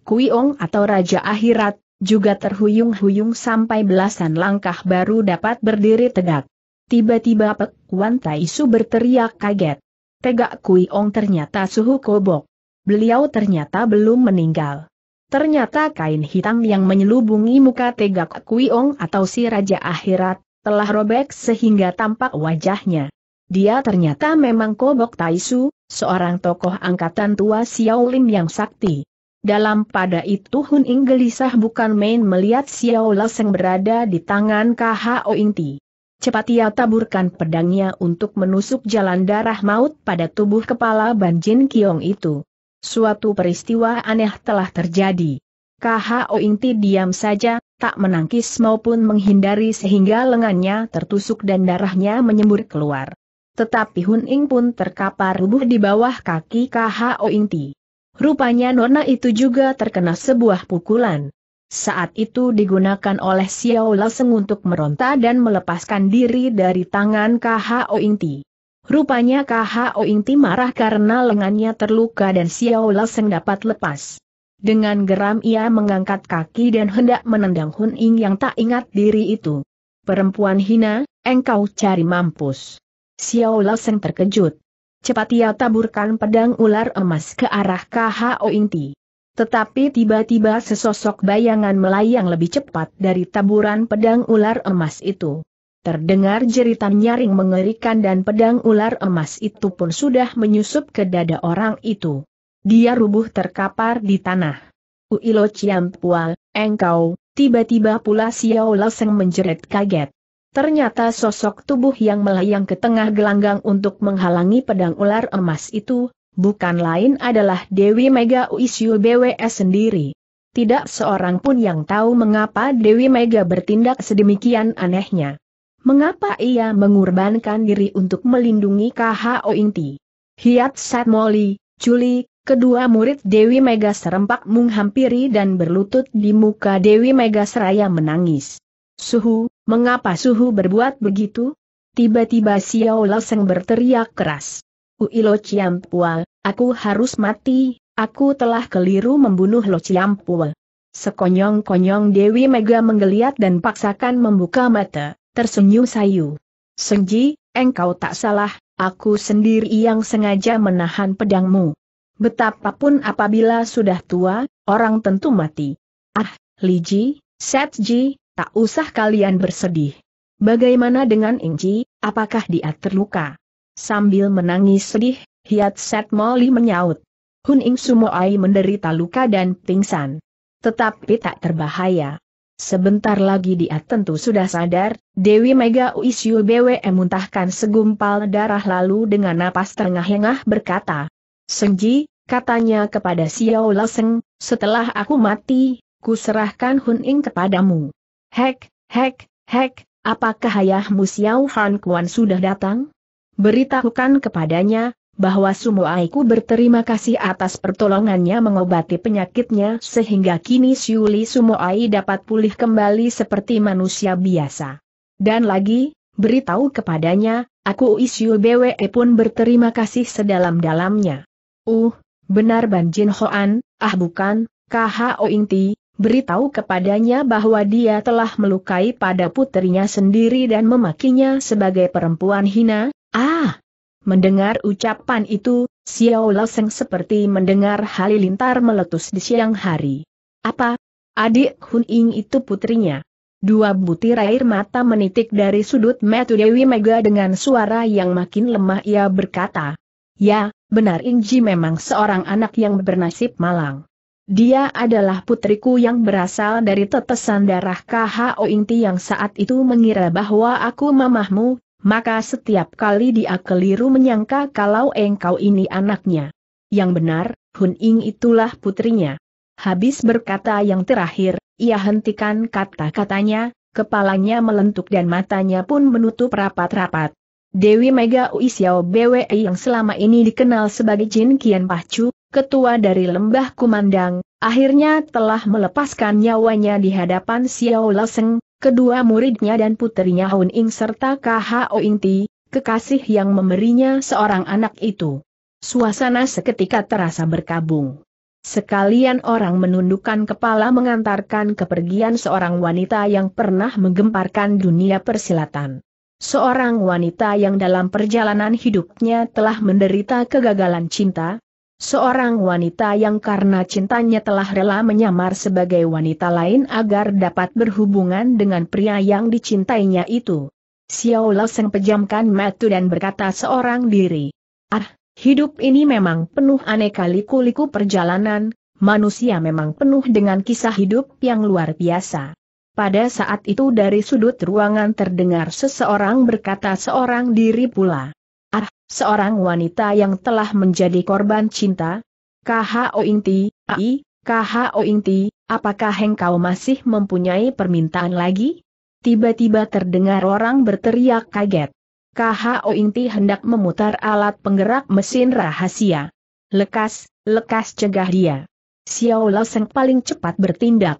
Kuiong atau Raja Akhirat, juga terhuyung-huyung sampai belasan langkah baru dapat berdiri tegak. Tiba-tiba Pek Kuan Tai Su berteriak kaget. Tegak Kuiong ternyata suhu kobok. Beliau ternyata belum meninggal. Ternyata kain hitam yang menyelubungi muka tegak Kuiong atau si Raja Akhirat, telah robek sehingga tampak wajahnya. Dia ternyata memang Kobok Taisu, seorang tokoh angkatan tua Xiao yang sakti. Dalam pada itu Hun Ing gelisah bukan main melihat Xiao La yang berada di tangan KHO Ti. Cepat ia taburkan pedangnya untuk menusuk jalan darah maut pada tubuh kepala Banjin Kiong itu. Suatu peristiwa aneh telah terjadi. KHO Ti diam saja, tak menangkis maupun menghindari sehingga lengannya tertusuk dan darahnya menyembur keluar. Tetapi Hun Ing pun terkapar rubuh di bawah kaki KHO Ti. Rupanya nona itu juga terkena sebuah pukulan. Saat itu digunakan oleh Xiao Laseng untuk meronta dan melepaskan diri dari tangan KHO Ingti. Rupanya KHO Ingti marah karena lengannya terluka dan Xiao Laseng dapat lepas. Dengan geram ia mengangkat kaki dan hendak menendang Hun Ying yang tak ingat diri itu. Perempuan hina, engkau cari mampus. Xiao Laseng terkejut cepat ia taburkan pedang ular emas ke arah KHO Inti. Tetapi tiba-tiba sesosok bayangan melayang lebih cepat dari taburan pedang ular emas itu. Terdengar jeritan nyaring mengerikan dan pedang ular emas itu pun sudah menyusup ke dada orang itu. Dia rubuh terkapar di tanah. Uilo Ciampual, engkau, tiba-tiba pula Xiao Loseng menjerit kaget. Ternyata sosok tubuh yang melayang ke tengah gelanggang untuk menghalangi pedang ular emas itu, bukan lain adalah Dewi Mega Uisyu BWS sendiri. Tidak seorang pun yang tahu mengapa Dewi Mega bertindak sedemikian anehnya. Mengapa ia mengorbankan diri untuk melindungi KHO Inti? Hiat Satmoli, Juli, kedua murid Dewi Mega serempak menghampiri dan berlutut di muka Dewi Mega seraya menangis. Suhu, mengapa Suhu berbuat begitu? Tiba-tiba Xiao Laseng berteriak keras. Uilo Ciampua, aku harus mati, aku telah keliru membunuh Lo Ciampua. Sekonyong-konyong Dewi Mega menggeliat dan paksakan membuka mata, tersenyum sayu. Senji, engkau tak salah, aku sendiri yang sengaja menahan pedangmu. Betapapun apabila sudah tua, orang tentu mati. Ah, Liji, Setji, tak usah kalian bersedih. Bagaimana dengan Inci, apakah dia terluka? Sambil menangis sedih, Hiat Set Moli menyaut. Hun Ing Sumoai menderita luka dan pingsan. Tetapi tak terbahaya. Sebentar lagi dia tentu sudah sadar, Dewi Mega Uisyu BWE muntahkan segumpal darah lalu dengan napas terengah-engah berkata, Senji, katanya kepada Xiao Laseng, setelah aku mati, kuserahkan Hun Ing kepadamu. Hek, hek, hek, apakah ayahmu Xiao Han Kuan sudah datang? Beritahukan kepadanya, bahwa Sumoaiku berterima kasih atas pertolongannya mengobati penyakitnya sehingga kini Siuli Sumoai dapat pulih kembali seperti manusia biasa. Dan lagi, beritahu kepadanya, aku Isiu BWE pun berterima kasih sedalam-dalamnya. Uh, benar Ban Jin Hoan, ah bukan, KHO Inti, beritahu kepadanya bahwa dia telah melukai pada putrinya sendiri dan memakinya sebagai perempuan hina, ah! Mendengar ucapan itu, Xiao Laseng seperti mendengar halilintar meletus di siang hari. Apa? Adik Hun Ying itu putrinya. Dua butir air mata menitik dari sudut mata Dewi Mega dengan suara yang makin lemah ia berkata. Ya, benar Ji memang seorang anak yang bernasib malang. Dia adalah putriku yang berasal dari tetesan darah KHO Inti yang saat itu mengira bahwa aku mamahmu, maka setiap kali dia keliru menyangka kalau engkau ini anaknya. Yang benar, Hun Ing itulah putrinya. Habis berkata yang terakhir, ia hentikan kata-katanya, kepalanya melentuk dan matanya pun menutup rapat-rapat. Dewi Mega Ui Xiao BWE yang selama ini dikenal sebagai Jin Kian Pacu, ketua dari lembah kumandang, akhirnya telah melepaskan nyawanya di hadapan Xiao Leseng, kedua muridnya dan putrinya Hun Ing serta KHO Ing Ti, kekasih yang memberinya seorang anak itu. Suasana seketika terasa berkabung. Sekalian orang menundukkan kepala mengantarkan kepergian seorang wanita yang pernah menggemparkan dunia persilatan. Seorang wanita yang dalam perjalanan hidupnya telah menderita kegagalan cinta, seorang wanita yang karena cintanya telah rela menyamar sebagai wanita lain agar dapat berhubungan dengan pria yang dicintainya itu. Xiao sang pejamkan mata dan berkata seorang diri, Ah, hidup ini memang penuh aneka liku-liku perjalanan, manusia memang penuh dengan kisah hidup yang luar biasa. Pada saat itu dari sudut ruangan terdengar seseorang berkata seorang diri pula. Ah, seorang wanita yang telah menjadi korban cinta? KHO Inti, AI, KHO Inti, apakah engkau masih mempunyai permintaan lagi? Tiba-tiba terdengar orang berteriak kaget. KHO Inti hendak memutar alat penggerak mesin rahasia. Lekas, lekas cegah dia. Xiao Lao Seng paling cepat bertindak.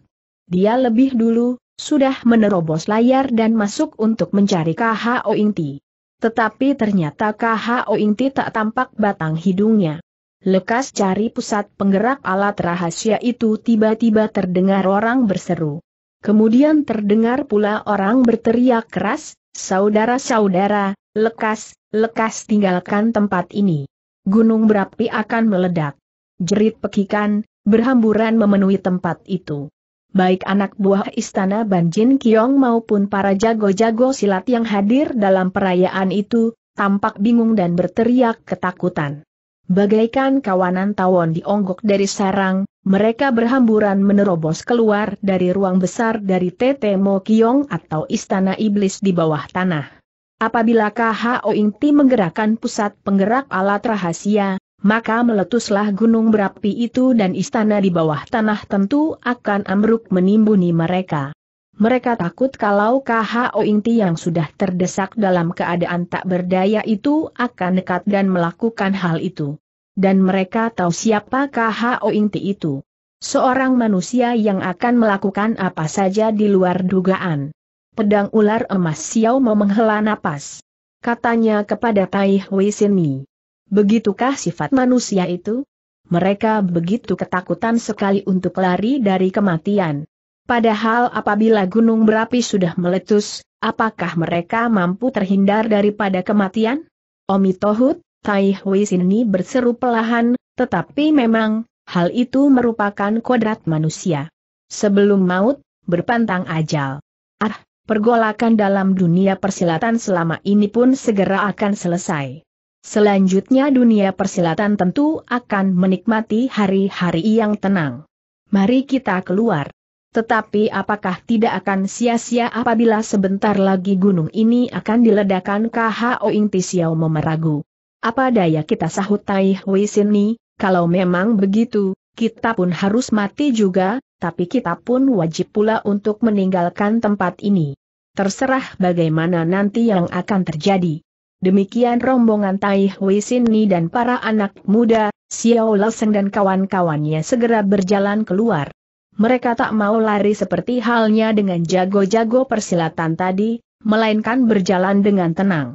Dia lebih dulu, sudah menerobos layar dan masuk untuk mencari KHO Ingti. Tetapi ternyata KHO Ingti tak tampak batang hidungnya. Lekas cari pusat penggerak alat rahasia itu tiba-tiba terdengar orang berseru. Kemudian terdengar pula orang berteriak keras, saudara-saudara, lekas, lekas tinggalkan tempat ini. Gunung berapi akan meledak. Jerit pekikan, berhamburan memenuhi tempat itu baik anak buah istana Banjin Jin Kiong maupun para jago-jago silat yang hadir dalam perayaan itu, tampak bingung dan berteriak ketakutan. Bagaikan kawanan tawon dionggok dari sarang, mereka berhamburan menerobos keluar dari ruang besar dari TT Mo Kiong atau Istana Iblis di bawah tanah. Apabila KHO Ingti menggerakkan pusat penggerak alat rahasia, maka meletuslah gunung berapi itu dan istana di bawah tanah tentu akan ambruk menimbuni mereka. Mereka takut kalau KHO Inti yang sudah terdesak dalam keadaan tak berdaya itu akan nekat dan melakukan hal itu. Dan mereka tahu siapa KHO Inti itu. Seorang manusia yang akan melakukan apa saja di luar dugaan. Pedang ular emas Xiao mau menghela napas. Katanya kepada Tai Hui Sini. Begitukah sifat manusia itu? Mereka begitu ketakutan sekali untuk lari dari kematian. Padahal apabila gunung berapi sudah meletus, apakah mereka mampu terhindar daripada kematian? Omi Tohut, Tai Hui Sini berseru pelahan, tetapi memang, hal itu merupakan kodrat manusia. Sebelum maut, berpantang ajal. Ah, pergolakan dalam dunia persilatan selama ini pun segera akan selesai. Selanjutnya dunia persilatan tentu akan menikmati hari-hari yang tenang. Mari kita keluar. Tetapi apakah tidak akan sia-sia apabila sebentar lagi gunung ini akan diledakkan KHO Ing Tisiao memeragu. Apa daya kita sahut Tai Hui Sini, kalau memang begitu, kita pun harus mati juga, tapi kita pun wajib pula untuk meninggalkan tempat ini. Terserah bagaimana nanti yang akan terjadi. Demikian rombongan Tai Hui Sini dan para anak muda, Xiao Leseng dan kawan-kawannya segera berjalan keluar. Mereka tak mau lari seperti halnya dengan jago-jago persilatan tadi, melainkan berjalan dengan tenang.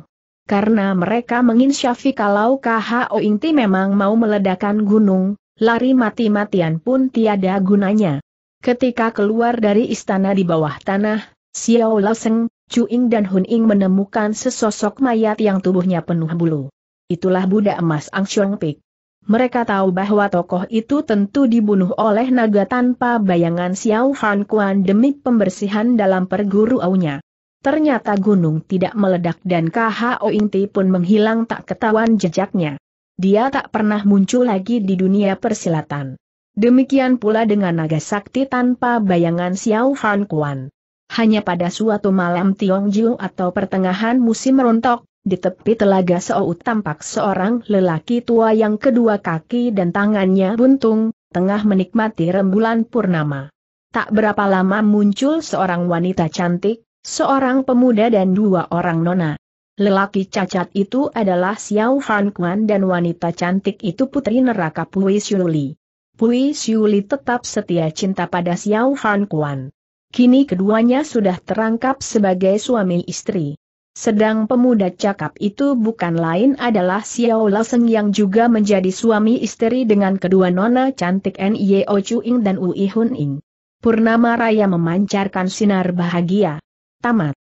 Karena mereka menginsyafi kalau KHO Ointi memang mau meledakan gunung, lari mati-matian pun tiada gunanya. Ketika keluar dari istana di bawah tanah, Xiao Leseng, Chu Cuing dan Hun Huning menemukan sesosok mayat yang tubuhnya penuh bulu. Itulah budak emas Ang Xiong Pik. Mereka tahu bahwa tokoh itu tentu dibunuh oleh naga tanpa bayangan Xiao Han Kuan demi pembersihan dalam perguruannya. Ternyata gunung tidak meledak dan KHO Ti pun menghilang tak ketahuan jejaknya. Dia tak pernah muncul lagi di dunia persilatan. Demikian pula dengan naga sakti tanpa bayangan Xiao Han Kuan. Hanya pada suatu malam Tiong Jiu atau pertengahan musim rontok, di tepi telaga Seou tampak seorang lelaki tua yang kedua kaki dan tangannya buntung, tengah menikmati rembulan purnama. Tak berapa lama muncul seorang wanita cantik, seorang pemuda dan dua orang nona. Lelaki cacat itu adalah Xiao Han Kuan dan wanita cantik itu putri neraka Pui Siuli. Pui Siuli tetap setia cinta pada Xiao Han Kuan. Kini keduanya sudah terangkap sebagai suami istri. Sedang pemuda cakap itu bukan lain adalah Xiao Laseng yang juga menjadi suami istri dengan kedua nona cantik Nio Chuing dan Ui Hun Ing. Purnama Raya memancarkan sinar bahagia. Tamat.